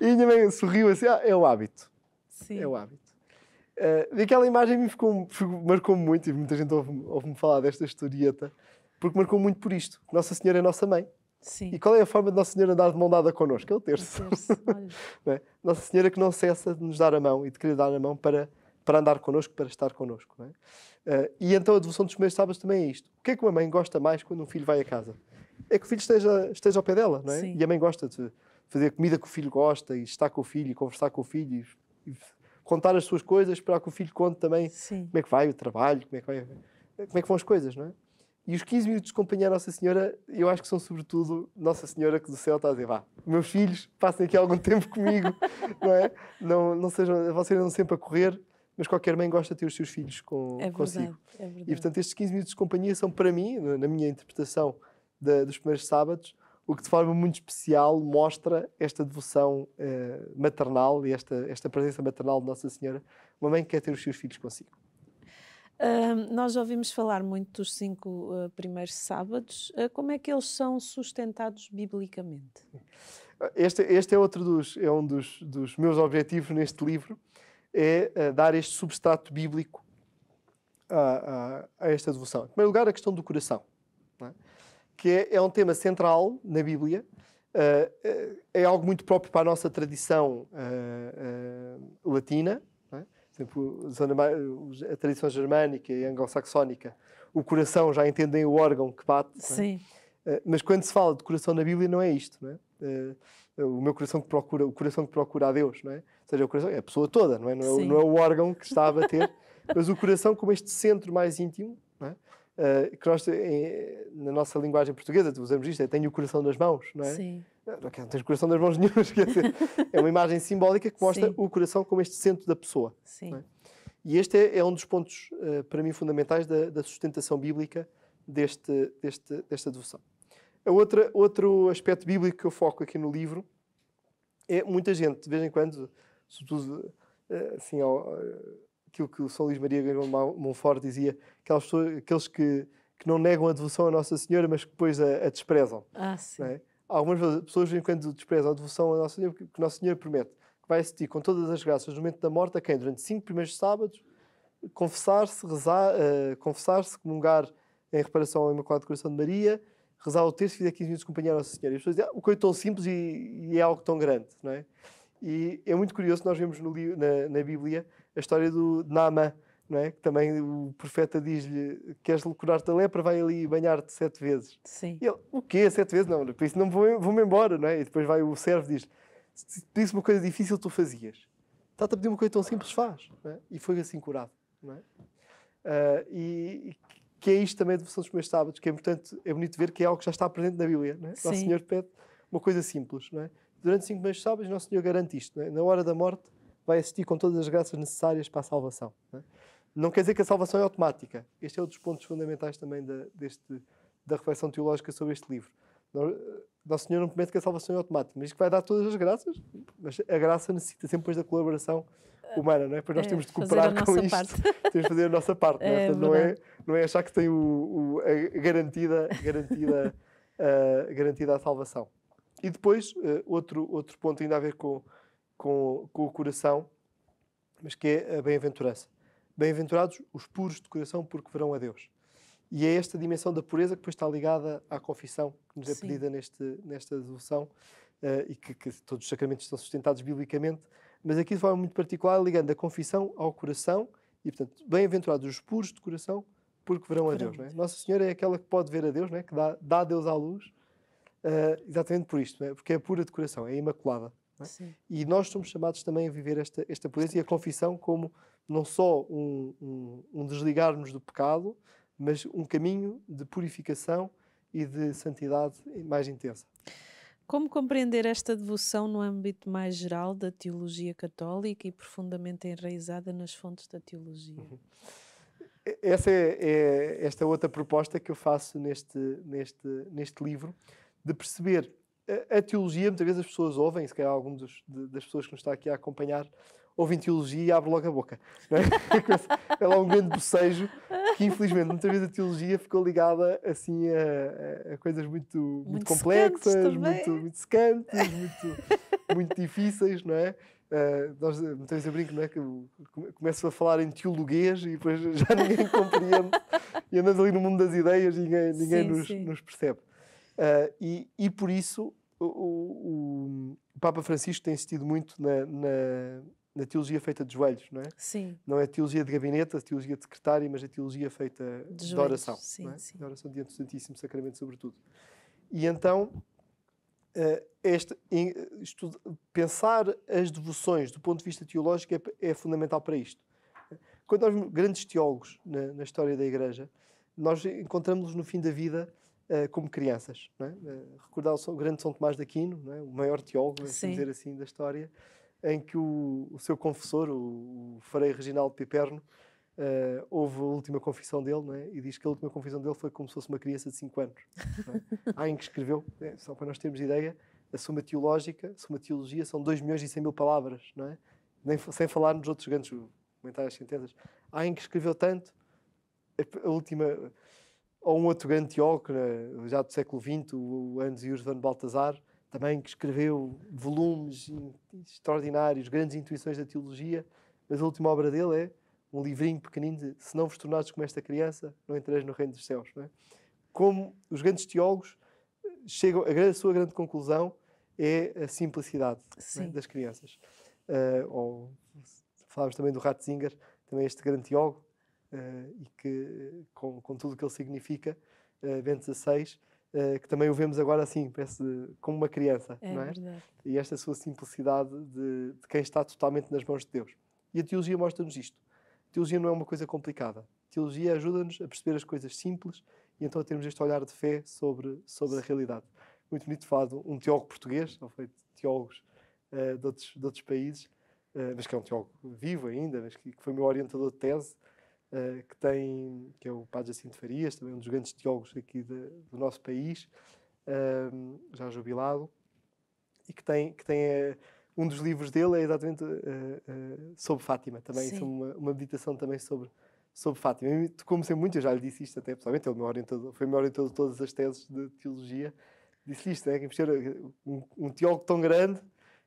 E a minha mãe sorriu assim: ah, é o hábito. Sim. É o hábito. Uh, e aquela imagem me ficou, marcou-me muito e muita gente ouve-me ouve falar desta historieta, porque marcou muito por isto. Nossa Senhora é nossa mãe Sim. E qual é a forma de Nossa Senhora andar de mão dada connosco? É o terço. É o terço [LAUGHS] é? Nossa Senhora que não cessa de nos dar a mão e de querer dar a mão para, para andar connosco, para estar connosco. É? Uh, e então a devoção dos primeiros sábados também é isto. O que é que uma mãe gosta mais quando um filho vai a casa? É que o filho esteja, esteja ao pé dela, não é? Sim. E a mãe gosta de fazer comida que o filho gosta e estar com o filho e conversar com o filho e, e contar as suas coisas, esperar que o filho conte também Sim. como é que vai o trabalho, como é que, vai, como é que vão as coisas, não é? E os 15 minutos de companhia à Nossa Senhora, eu acho que são sobretudo Nossa Senhora que do céu está a dizer, vá, meus filhos, passem aqui algum [LAUGHS] tempo comigo, não é? Não, não sejam, vocês não sempre a correr, mas qualquer mãe gosta de ter os seus filhos com, é verdade, consigo. É verdade. E portanto, estes 15 minutos de companhia são para mim, na minha interpretação dos primeiros sábados, o que de forma muito especial mostra esta devoção eh, maternal e esta, esta presença maternal de Nossa Senhora, uma mãe que quer ter os seus filhos consigo. Uh, nós ouvimos falar muito dos cinco uh, primeiros sábados. Uh, como é que eles são sustentados biblicamente? Este, este é outro dos, é um dos, dos meus objetivos neste livro, é ah, dar este substrato bíblico a, a, a, esta devoção. Em primeiro lugar, a questão do coração, é? que é, é, um tema central na Bíblia, é algo muito próprio para a nossa tradição latina, Exemplo, tipo, a tradição germânica e anglo-saxónica, o coração já entendem o órgão que bate. É? Sim. É? Mas quando se fala de coração na Bíblia, não é isto, não É eh, o meu coração que procura, o coração que procura a Deus, não é? Ou seja, o coração é a pessoa toda, não é? Não é, não é o órgão que está a bater, [LAUGHS] mas o coração como este centro mais íntimo, não é? Uh, que nós, eh, em, na nossa linguagem portuguesa, usamos isto, é tenho o coração nas mãos, não é? Sim. Eh, não, não tens coração nas mãos [LAUGHS] nenhuma, quer dizer, é uma imagem simbólica que mostra Sim. o coração como este centro da pessoa. Sim. É? E este é, é, um dos pontos, uh, para mim, fundamentais da, da sustentação bíblica deste, deste, desta devoção. A outra, outro aspecto bíblico que eu foco aqui no livro é muita gente, de vez em quando, sobretudo assim, ao, aquilo que o São Luís Maria Monfort dizia, aquelas pessoas, aqueles que, que não negam a devoção a Nossa Senhora, mas que depois a, a desprezam. Ah, é? sim. É? Algumas pessoas, enquanto desprezam a devoção a Nossa Senhora, que Nossa Senhora promete que vai assistir com todas as graças no momento da morte a quem, durante cinco primeiros sábados, confessar-se, rezar, uh, confessar-se, comungar em reparação ao Imaculado Coração de Maria, rezar o terço e fizer 15 minutos de companhia à Nossa Senhora. E as pessoas dizem, ah, o coito é tão simples e, e, é algo tão grande, não é? E é muito curioso, nós vemos no, na, na Bíblia a história do Nama, não é? que também o profeta diz-lhe: Queres curar da lepra? Vai ali banhar-te sete vezes. Sim. E ele: O quê? Sete vezes? Não, por isso não vou-me vou embora. Não é? E depois vai o servo e diz: Se pedisse uma coisa difícil, tu fazias. Está-te a pedir uma coisa tão simples, faz. É? E foi assim curado. Não é? Uh, e que é isto também a devoção dos primeiros sábados, que é, portanto, é bonito ver que é algo que já está presente na Bíblia. Não é? Nosso Senhor pede uma coisa simples. Não é? Durante cinco meses sábados, Nosso Senhor garante isto. É? Na hora da morte, vai assistir com todas as graças necessárias para a salvação. Né? Não, quer dizer que a salvação é automática. Este é um dos pontos fundamentais também da, deste, da reflexão teológica sobre este livro. Eh, Nosso Senhor não promete que a salvação é automática, mas que vai dar todas as graças, mas a graça necessita sempre da colaboração eh, humana, não é? Pois nós é, temos de cooperar com isto, [LAUGHS] temos de fazer a nossa parte, não é? É, Portanto, não, é não é achar que tem o, o a garantida, garantida, uh, [LAUGHS] garantida a salvação. E depois, uh, outro, outro ponto ainda a ver com, com, com o coração, mas que é a bem-aventurança. Bem-aventurados os puros de coração, porque verão a Deus. E é esta dimensão da pureza que depois está ligada à confissão, que nos é Sim. pedida neste, nesta devoção, uh, e que, que, todos os sacramentos estão sustentados biblicamente, mas aqui de forma muito particular, ligando a confissão ao coração, e portanto, bem-aventurados os puros de coração, porque verão a Deus. É? Nossa Senhora é aquela que pode ver a Deus, é? que dá, dá a Deus à luz, uh, exatamente por isto, é? porque é pura de coração, é imaculada. É? E nós somos chamados também a viver esta, esta pureza e a confissão como não só um, um, um desligarmos do pecado, mas um caminho de purificação e de santidade mais intensa. Como compreender esta devoção no âmbito mais geral da teologia católica e profundamente enraizada nas fontes da teologia? Uhum. Essa é, é esta é outra proposta que eu faço neste, neste, neste livro, de perceber a, teologia, muitas vezes as pessoas ouvem, se calhar algumas das pessoas que nos está aqui a acompanhar, ouvem teologia e abre logo a boca. Não é? [LAUGHS] é, é lá um grande bocejo que, infelizmente, muitas vezes a teologia ficou ligada assim a, a coisas muito, muito, muito complexas, muito, muito secantes, muito, muito difíceis, não é? Uh, nós muitas vezes eu brinco, não é? Que começo a falar em teologuês e depois já ninguém [LAUGHS] compreende e andamos ali no mundo das ideias e ninguém, ninguém sim, nos, sim. nos percebe. Uh, e, e por isso o, o, o, Papa Francisco tem insistido muito na, na, na, teologia feita de joelhos, não é? Sim. Não é teologia de gabinete, a teologia de secretária, mas a teologia feita de, de oração. Sim, é? sim. De oração diante do Santíssimo Sacramento, sobretudo. E então, uh, este, em, estudo, pensar as devoções do ponto de vista teológico é, é fundamental para isto. Quando nós, grandes teólogos na, na história da Igreja, nós encontramos-los no fim da vida eh, como crianças. É? Eh, recordar o, grande São Tomás de Aquino, é? o maior teólogo, assim dizer assim, da história, em que o, o seu confessor, o, o Frei Reginaldo Piperno, uh, houve a última confissão dele, é? e diz que a última confissão dele foi como se fosse uma criança de 5 anos. É? [LAUGHS] Há em que escreveu, é, só para nós termos ideia, a Suma Teológica, a Suma Teologia, são 2 milhões e 100 mil palavras, é? Nem, sem falar nos outros grandes comentários, sentenças. Há em que escreveu tanto, a última ou um outro grande teócrata, já do século XX, o Hans Urs van também que escreveu volumes extraordinários, grandes intuições da teologia, mas a última obra dele é um livrinho pequenino de Se não vos tornares como esta criança, não entreis no reino dos céus. É? Como os grandes teólogos eh, chegam, a sua grande conclusão é a simplicidade é? das crianças. Uh, ou falámos também do Ratzinger, também este grande teólogo, uh, e que, com, com tudo o que ele significa, uh, XVI, uh, que também o vemos agora assim, parece como uma criança, é, não é? Verdade. E esta sua simplicidade de, de quem está totalmente nas mãos de Deus. E a teologia mostra-nos isto. A teologia não é uma coisa complicada. A teologia ajuda-nos a perceber as coisas simples e então a termos este olhar de fé sobre, sobre a realidade. Muito bonito fado, um teólogo português, não foi teólogos uh, de, outros, de outros países, uh, mas que é um teólogo vivo ainda, mas que, que foi meu orientador de tese, uh, que tem, que é o Padre Jacinto Farias, também um dos grandes teólogos aqui de, do nosso país, uh, já jubilado, e que tem, que tem uh, um dos livros dele é exatamente eh, sobre Fátima, também sobre uma, uma, meditação também sobre sobre Fátima. Como sei muito, eu já lhe disse isto até pessoalmente, ele é me orientou, foi me orientador de todas as teses de teologia, disse isto, né? um, um teólogo tão grande,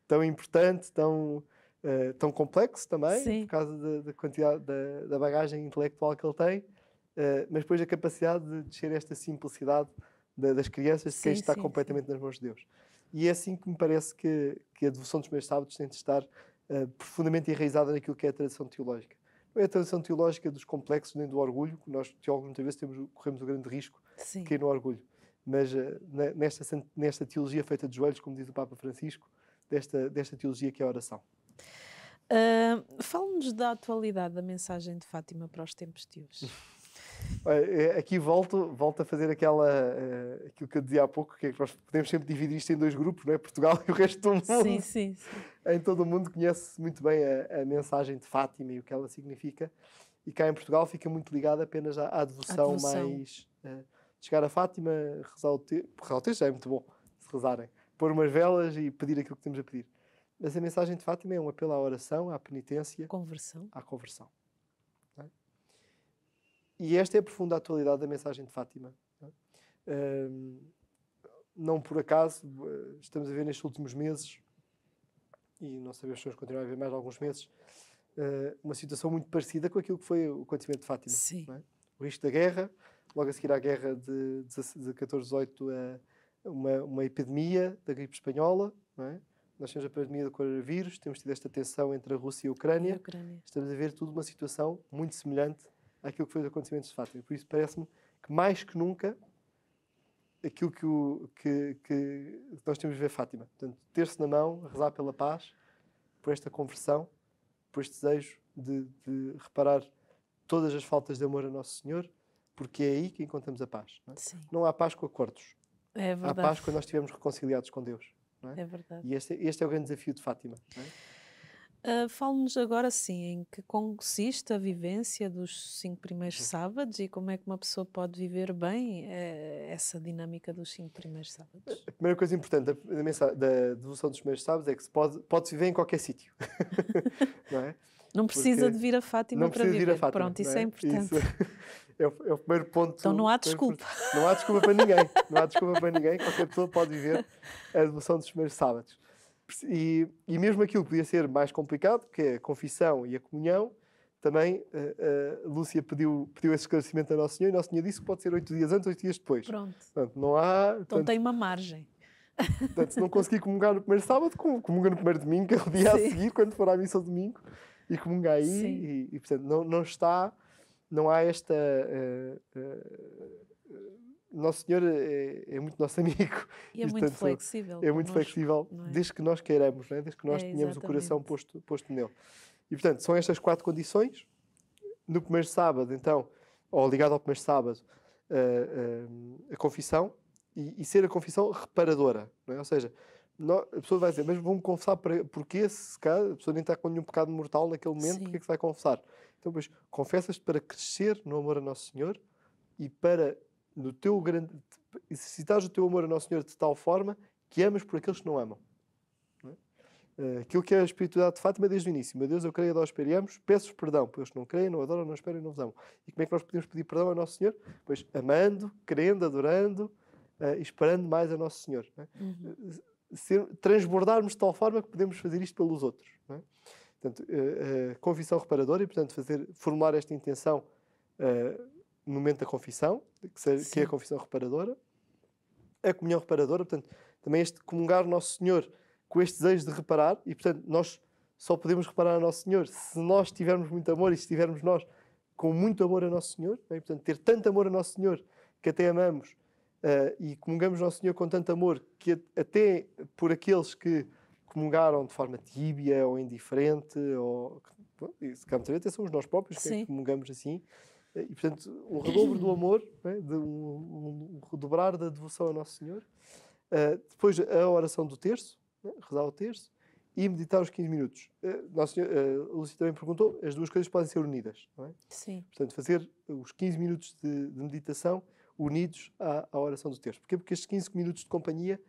tão importante, tão uh, tão complexo também, Sim. por causa da, da quantidade da, da, bagagem intelectual que ele tem, uh, mas depois a capacidade de descer esta simplicidade das crianças, de quem está sim, completamente sim. nas mãos de Deus. E é assim que me parece que, que a devoção dos meus sábados tem de estar uh, profundamente enraizada naquilo que é a tradição teológica. Não é a tradição teológica dos complexos nem do orgulho, que nós teólogos muitas vezes temos, corremos o grande risco sim. de cair no orgulho. Mas uh, nesta, nesta teologia feita de joelhos, como diz o Papa Francisco, desta, desta teologia que é a oração. Uh, ah, Fala-nos da atualidade da mensagem de Fátima para os tempos de hoje. [LAUGHS] É, aqui volto, volto a fazer aquela, uh, aquilo que eu dizia há pouco, que é que nós podemos sempre dividir isto em dois grupos, não é? Portugal [LAUGHS] e o resto do mundo. Sim, sim. sim. Em todo o mundo conhece muito bem a, a, mensagem de Fátima e o que ela significa. E cá em Portugal fica muito ligada apenas à, à, devoção, à devoção, mais... Uh, chegar a Fátima, rezar o, te... rezar o texto já é muito bom, se rezarem. Pôr umas velas e pedir aquilo que temos a pedir. Mas a mensagem de Fátima é um apelo à oração, à penitência, conversão. à conversão. É? E esta é a profunda atualidade da mensagem de Fátima. Não, é? um, não por acaso, eh, estamos a ver nestes últimos meses, e não sabemos se vamos continuar a ver mais alguns meses, eh, uma situação muito parecida com aquilo que foi o acontecimento de Fátima. Sim. É? O risco da guerra, logo a seguir à guerra de, 14-18, eh, uma, uma epidemia da gripe espanhola, não é? nós temos a pandemia do coronavírus, temos tido esta tensão entre a Rússia e a Ucrânia. E a Ucrânia. Estamos a ver tudo uma situação muito semelhante àquilo que foi os acontecimentos de Fátima. Por isso, parece-me que mais que nunca aquilo que, o, que, que, nós temos de ver Fátima. Portanto, ter-se na mão, rezar pela paz, por esta conversão, por este desejo de, de, reparar todas as faltas de amor a Nosso Senhor, porque é aí que encontramos a paz. Não, é? não há paz com acordos. É verdade. Há paz quando nós estivermos reconciliados com Deus. É? é? verdade. E este, é, este, é o grande desafio de Fátima. É? Uh, Fale-nos agora, sim, em que consiste a vivência dos cinco primeiros uhum. sábados e como é que uma pessoa pode viver bem uh, essa dinâmica dos cinco primeiros sábados? A primeira coisa importante da, da, da devoção dos primeiros sábados é que se pode, pode viver em qualquer sítio, [LAUGHS] não é? Não precisa Porque de vir a Fátima para viver. Fátima, Pronto, isso é? é importante. Isso é, o, é o primeiro ponto. Então não há desculpa. não há desculpa para ninguém. Não há desculpa para ninguém. Qualquer pessoa pode viver a devoção dos primeiros sábados. E, e mesmo aquilo que podia ser mais complicado, que é a confissão e a comunhão, também uh, uh, Lúcia pediu, pediu esse esclarecimento a Nosso Senhor e Nosso Senhor disse que pode ser oito dias antes, oito dias depois. Pronto. Portanto, não há. Então tem uma margem. Portanto, se não conseguir comungar no primeiro sábado, comunga no primeiro domingo, que é o dia Sim. a seguir, quando for à missa do domingo, e comunga aí. E, e, portanto, não, não está não há esta. Eh, eh, eh, nosso Senhor é, é, muito nosso amigo. [LAUGHS] E é e, muito portanto, flexível. É muito flexível, é? desde que nós queiramos, né? desde que nós é, tenhamos o coração posto, posto nele. E, portanto, são estas quatro condições. No primeiro sábado, então, ou ligado ao primeiro sábado, a, a confissão, e, e, ser a confissão reparadora. É? Ou seja, não, a pessoa vai dizer, mas vou-me confessar para, Se cá, a pessoa nem está com nenhum pecado mortal naquele momento, Sim. porque é que se vai confessar? Então, pois, confessas-te para crescer no amor a Nosso Senhor e para, no teu grande, exercitares o teu amor a Nosso Senhor de tal forma que amas por aqueles que não amam. Não é? Eh, aquilo que é a espiritualidade de Fátima desde o início. Meu Deus, eu creio, adoro, esperamos, peço perdão aqueles que não creem, não adoram, não esperam e não vos amam. E como é que nós podemos pedir perdão a Nosso Senhor? Pois amando, crendo, adorando uh, e esperando mais a Nosso Senhor. Não é? uhum. Eh, ser, transbordarmos de tal forma que podemos fazer isto pelos outros. Não é? Portanto, a eh, eh, confissão reparadora e, portanto, fazer, formular esta intenção eh, no momento da confissão, que, que é a confissão reparadora. A comunhão reparadora, portanto, também este comungar Nosso Senhor com este desejo de reparar e, portanto, nós só podemos reparar a Nosso Senhor se nós tivermos muito amor e se tivermos nós com muito amor a Nosso Senhor. Bem, é? portanto, ter tanto amor a Nosso Senhor que até amamos uh, e comungamos Nosso Senhor com tanto amor que até por aqueles que comungaram de forma tíbia ou indiferente, ou se calhar até somos nós próprios que, é que comungamos assim. Eh, e, portanto, o redobro do amor, né, de um, um, redobrar da devoção a Nosso Senhor. Uh, depois, a oração do terço, né, rezar o terço, e meditar os 15 minutos. Uh, Nosso Senhor, uh, Lúcia também perguntou, as duas coisas podem ser unidas, não é? Sim. Portanto, fazer os 15 minutos de, de meditação unidos à, à, oração do terço. Porquê? Porque estes 15 minutos de companhia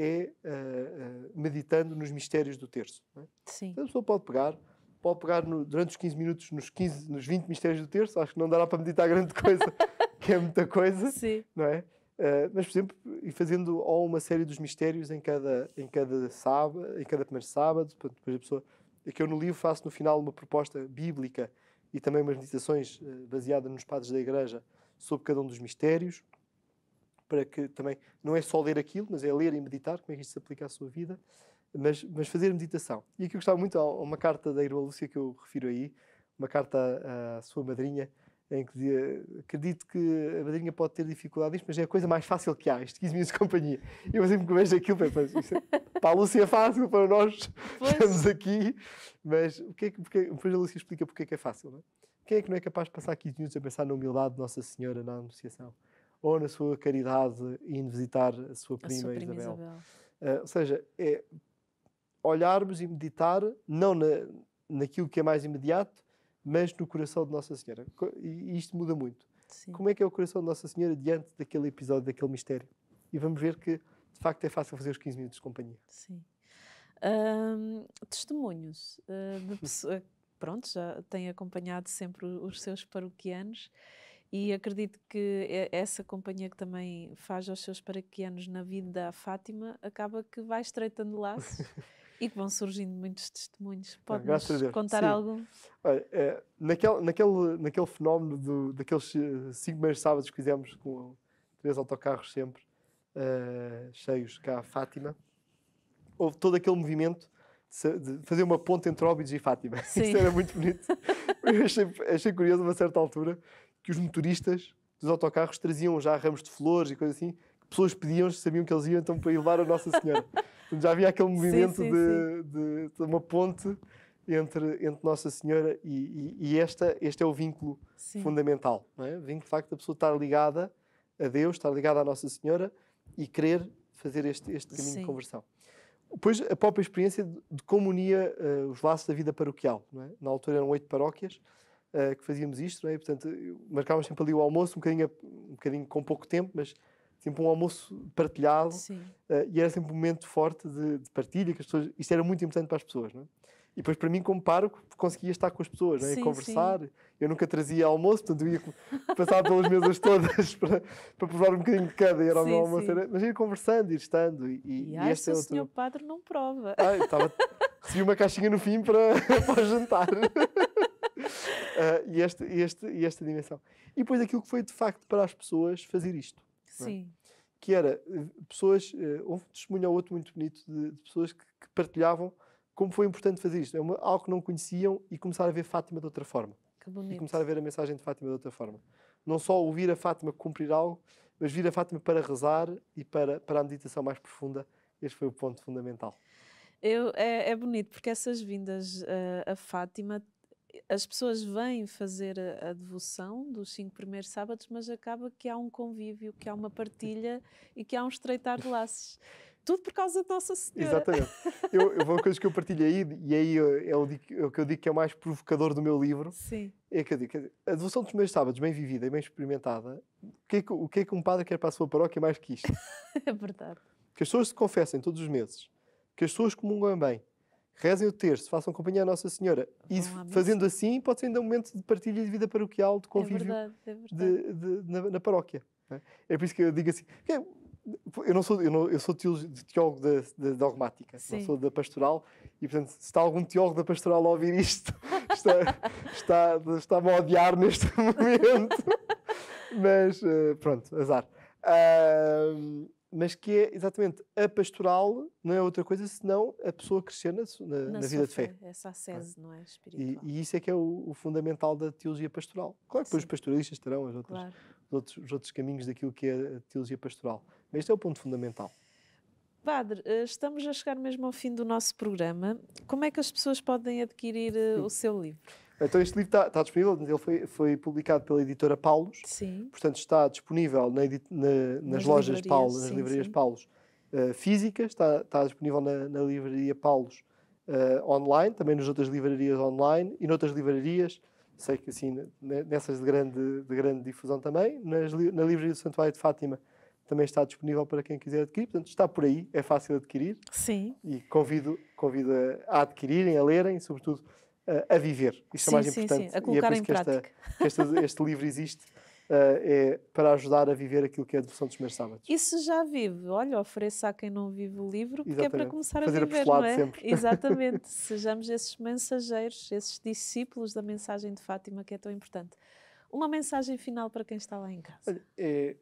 é uh, uh, meditando nos mistérios do terço. É? Sim. Então a pessoa pode pegar, pode pegar no, durante os 15 minutos, nos, 15, nos 20 mistérios do terço, acho que não dará para meditar grande coisa, [LAUGHS] que é muita coisa, Sim. não é? Uh, mas, por exemplo, e fazendo ou uma série dos mistérios em cada, em cada sábado, em cada primeiro sábado, depois a pessoa. É que eu no livro faço no final uma proposta bíblica e também umas meditações baseadas nos padres da Igreja sobre cada um dos mistérios para que também não é só ler aquilo, mas é ler e meditar, como é que isto se aplica à sua vida, mas, mas fazer meditação. E aqui eu gostava muito a uma carta da Irmã Lúcia que eu refiro aí, uma carta à, sua madrinha, em que dizia, acredito que a madrinha pode ter dificuldade nisto, mas é a coisa mais fácil que há, isto 15 minutos de companhia. Eu sempre que vejo aquilo, é, para a Lúcia é fácil, para nós pois. estamos aqui, mas o que é que, porque, depois a Lúcia explica porque é que é fácil, não é? Quem é que não é capaz de passar 15 minutos a pensar na humildade de Nossa Senhora na Anunciação? ou na sua caridade e em visitar a sua prima, a sua prima Isabel. Isabel. Uh, ou seja, é olharmos e meditar, não na, naquilo que é mais imediato, mas no coração de Nossa Senhora. E isto muda muito. Sim. Como é que é o coração de Nossa Senhora diante daquele episódio, daquele mistério? E vamos ver que, de facto, é fácil fazer os 15 minutos de companhia. Sim. testemunhos uh, de [LAUGHS] pessoa, pronto, já tem acompanhado sempre os seus paroquianos. E acredito que essa companhia que também faz aos seus paraquianos na vida da Fátima acaba que vai estreitando laços [LAUGHS] e que vão surgindo muitos testemunhos. Ah, Pode-nos contar Sim. algum? Olha, é, naquele, naquele, naquele fenómeno do, daqueles eh, cinco meses sábados que fizemos com três autocarros sempre uh, cheios cá a Fátima, houve todo aquele movimento de fazer uma ponte entre Óbidos e Fátima. [LAUGHS] Sim. Isso era muito bonito. Eu achei, achei curioso, a uma certa altura, que os motoristas dos autocarros traziam já ramos de flores e coisas assim, que pessoas pediam, sabiam que eles iam então para levar a Nossa Senhora. Então, [LAUGHS] já havia aquele movimento sim, sim, de, sim. De, de, uma ponte entre, entre Nossa Senhora e, e, e esta, este é o vínculo fundamental. Não é? Vínculo, de facto, da pessoa estar ligada a Deus, estar ligada à Nossa Senhora e querer fazer este, este caminho de conversão. Depois, a própria experiência de, de como unia uh, eh, os laços da vida paroquial. É? Na altura eram oito paróquias, uh, que fazíamos isto, não é? E, portanto, marcávamos sempre ali o almoço, um bocadinho, um bocadinho com pouco tempo, mas sempre um almoço partilhado uh, e era sempre um momento forte de, de, partilha, que as pessoas, isto era muito importante para as pessoas, não é? E depois, para mim, como paro, conseguia estar com as pessoas né? sim, e conversar. Sim. Eu nunca trazia almoço, portanto, eu ia passar pelas mesas todas [LAUGHS] para, para provar um bocadinho de cada. E era sim, o meu almoço. Era, mas ia conversando, ir estando. E, e, e, este é outro... o senhor padre não prova. Ah, estava... Recebi uma caixinha no fim para, [LAUGHS] para o jantar. Uh, e, este, este, e esta dimensão. E depois aquilo que foi de facto para as pessoas fazer isto. É? Sim. Que era eh, pessoas, uh, houve um testemunho ao outro muito bonito de, de pessoas que, que, partilhavam como foi importante fazer isto. É uma, algo que não conheciam e começar a ver Fátima de outra forma. Que bonito. E começar a ver a mensagem de Fátima de outra forma. Não só ouvir a Fátima cumprir algo, mas vir a Fátima para rezar e para, para a meditação mais profunda. Este foi o ponto fundamental. Eu, é, é bonito, porque essas vindas uh, a Fátima as pessoas vêm fazer a, a, devoção dos cinco primeiros sábados, mas acaba que há um convívio, que há uma partilha e que há um estreitar de laços. Tudo por causa da Nossa Senhora. Exatamente. Eu, eu uma coisa que eu partilho aí, e aí é o, é o que eu digo que é o mais provocador do meu livro. Sim. É que eu digo, a devoção dos primeiros sábados, bem vivida e bem experimentada, o que, é que, o que é que um padre quer para a sua paróquia mais que isto? [LAUGHS] é verdade. Que as pessoas se confessem todos os meses, que as pessoas comungam bem, rezem o terço, façam companhia à Nossa Senhora. E fazendo assim, pode ser ainda um momento de partilha de vida paroquial, de é convívio é verdade, é verdade. De, de, na, na, paróquia. É? é? por isso que eu digo assim. É, eu não sou, eu, não, eu sou teólogo da, da dogmática, Sim. não sou da pastoral, e portanto, se está algum teólogo da pastoral a ouvir isto, [LAUGHS] está, está, está-me a odiar neste [LAUGHS] momento. Mas eh, pronto, azar. Uh, mas que é exatamente a pastoral, não é outra coisa senão a pessoa crescer na, na, na, na vida de fé. Essa acese, ah. não é? é espiritual. E, e isso é que é o, o, fundamental da teologia pastoral. Claro que depois os pastoralistas terão outras, claro. os, outros, os, outros, caminhos daquilo que é a teologia pastoral, mas este é o ponto fundamental. Padre, eh, estamos a chegar mesmo ao fim do nosso programa. Como é que as pessoas podem adquirir eh, o seu livro? Então este livro está, tá disponível, ele foi, foi, publicado pela editora Paulos, sim. portanto está disponível na, na, nas, nas, lojas Paulos, nas livrarias sim. Paulos uh, eh, físicas, está, está, disponível na, na livraria Paulos uh, eh, online, também nas outras livrarias online e noutras livrarias, sei que assim, nessas de grande, de grande difusão também, nas, na livraria do Santuário de Fátima também está disponível para quem quiser adquirir, portanto está por aí, é fácil adquirir. Sim. E convido, convido a, a adquirirem, a lerem, sobretudo a viver. Isso sim, é mais sim, importante. Sim, a colocar e é por isso que, esta, que este, este livro existe. Uh, é para ajudar a viver aquilo que é a devoção dos meus sábados. E se já vive, olha, ofereça a quem não vive o livro, porque Exatamente. é para começar Fazer a viver, não é? Sempre. [LAUGHS] Exatamente. Sejamos esses mensageiros, esses discípulos da mensagem de Fátima que é tão importante. Uma mensagem final para quem está lá em casa. Olha, é,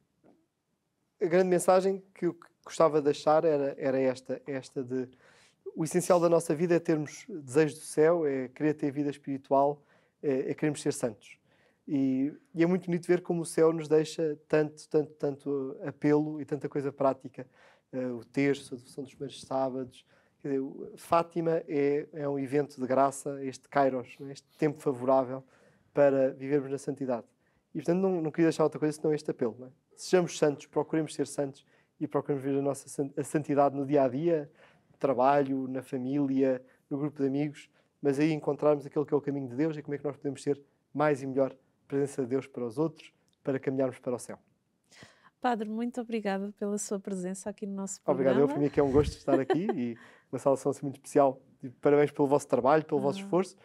a grande mensagem que eu gostava de deixar era, era esta, esta de o essencial da nossa vida é termos desejos do céu, é querer ter vida espiritual, é, é queremos ser santos. E, e, é muito bonito ver como o céu nos deixa tanto, tanto, tanto apelo e tanta coisa prática. Uh, o terço, a devoção dos primeiros sábados. Quer dizer, Fátima é, é um evento de graça, este Kairos, né? este tempo favorável para vivermos na santidade. E, portanto, não, não queria deixar outra coisa senão este apelo. É? Sejamos santos, procuremos ser santos e procuremos ver a nossa a santidade no dia a dia, trabalho, na família, no grupo de amigos, mas aí encontrarmos aquele que é o caminho de Deus e como é que nós podemos ser mais e melhor presença de Deus para os outros, para caminharmos para o céu. Padre, muito obrigada pela sua presença aqui no nosso programa. Obrigado, eu, para mim é, é um gosto estar aqui e uma saudação assim, muito especial. E parabéns pelo vosso trabalho, pelo ah. vosso esforço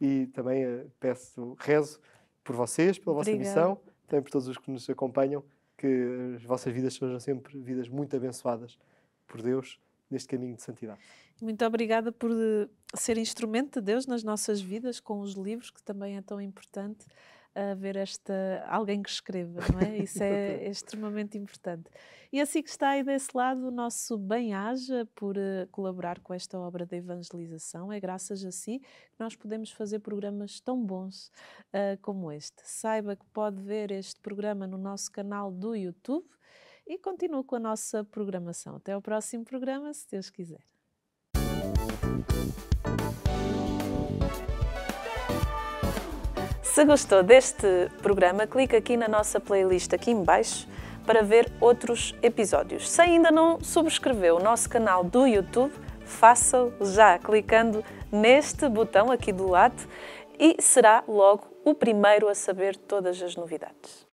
e também uh, peço, rezo por vocês, pela vossa Obrigada. missão, também por todos os que nos acompanham, que as vossas vidas sejam sempre vidas muito abençoadas por Deus neste caminho de santidade. Muito obrigada por eh, ser instrumento de Deus nas nossas vidas, com os livros, que também é tão importante eh, ver esta alguém que escreva, não é? [LAUGHS] Isso é, extremamente importante. E é assim que está aí desse lado o nosso bem-aja por uh, colaborar com esta obra de evangelização. É graças a si que nós podemos fazer programas tão bons uh, como este. Saiba que pode ver este programa no nosso canal do YouTube e continuo com a nossa programação. Até ao próximo programa, se Deus quiser. Se gostou deste programa, clique aqui na nossa playlist aqui embaixo para ver outros episódios. Se ainda não subscreveu o nosso canal do YouTube, faça-o já clicando neste botão aqui do lado e será logo o primeiro a saber todas as novidades.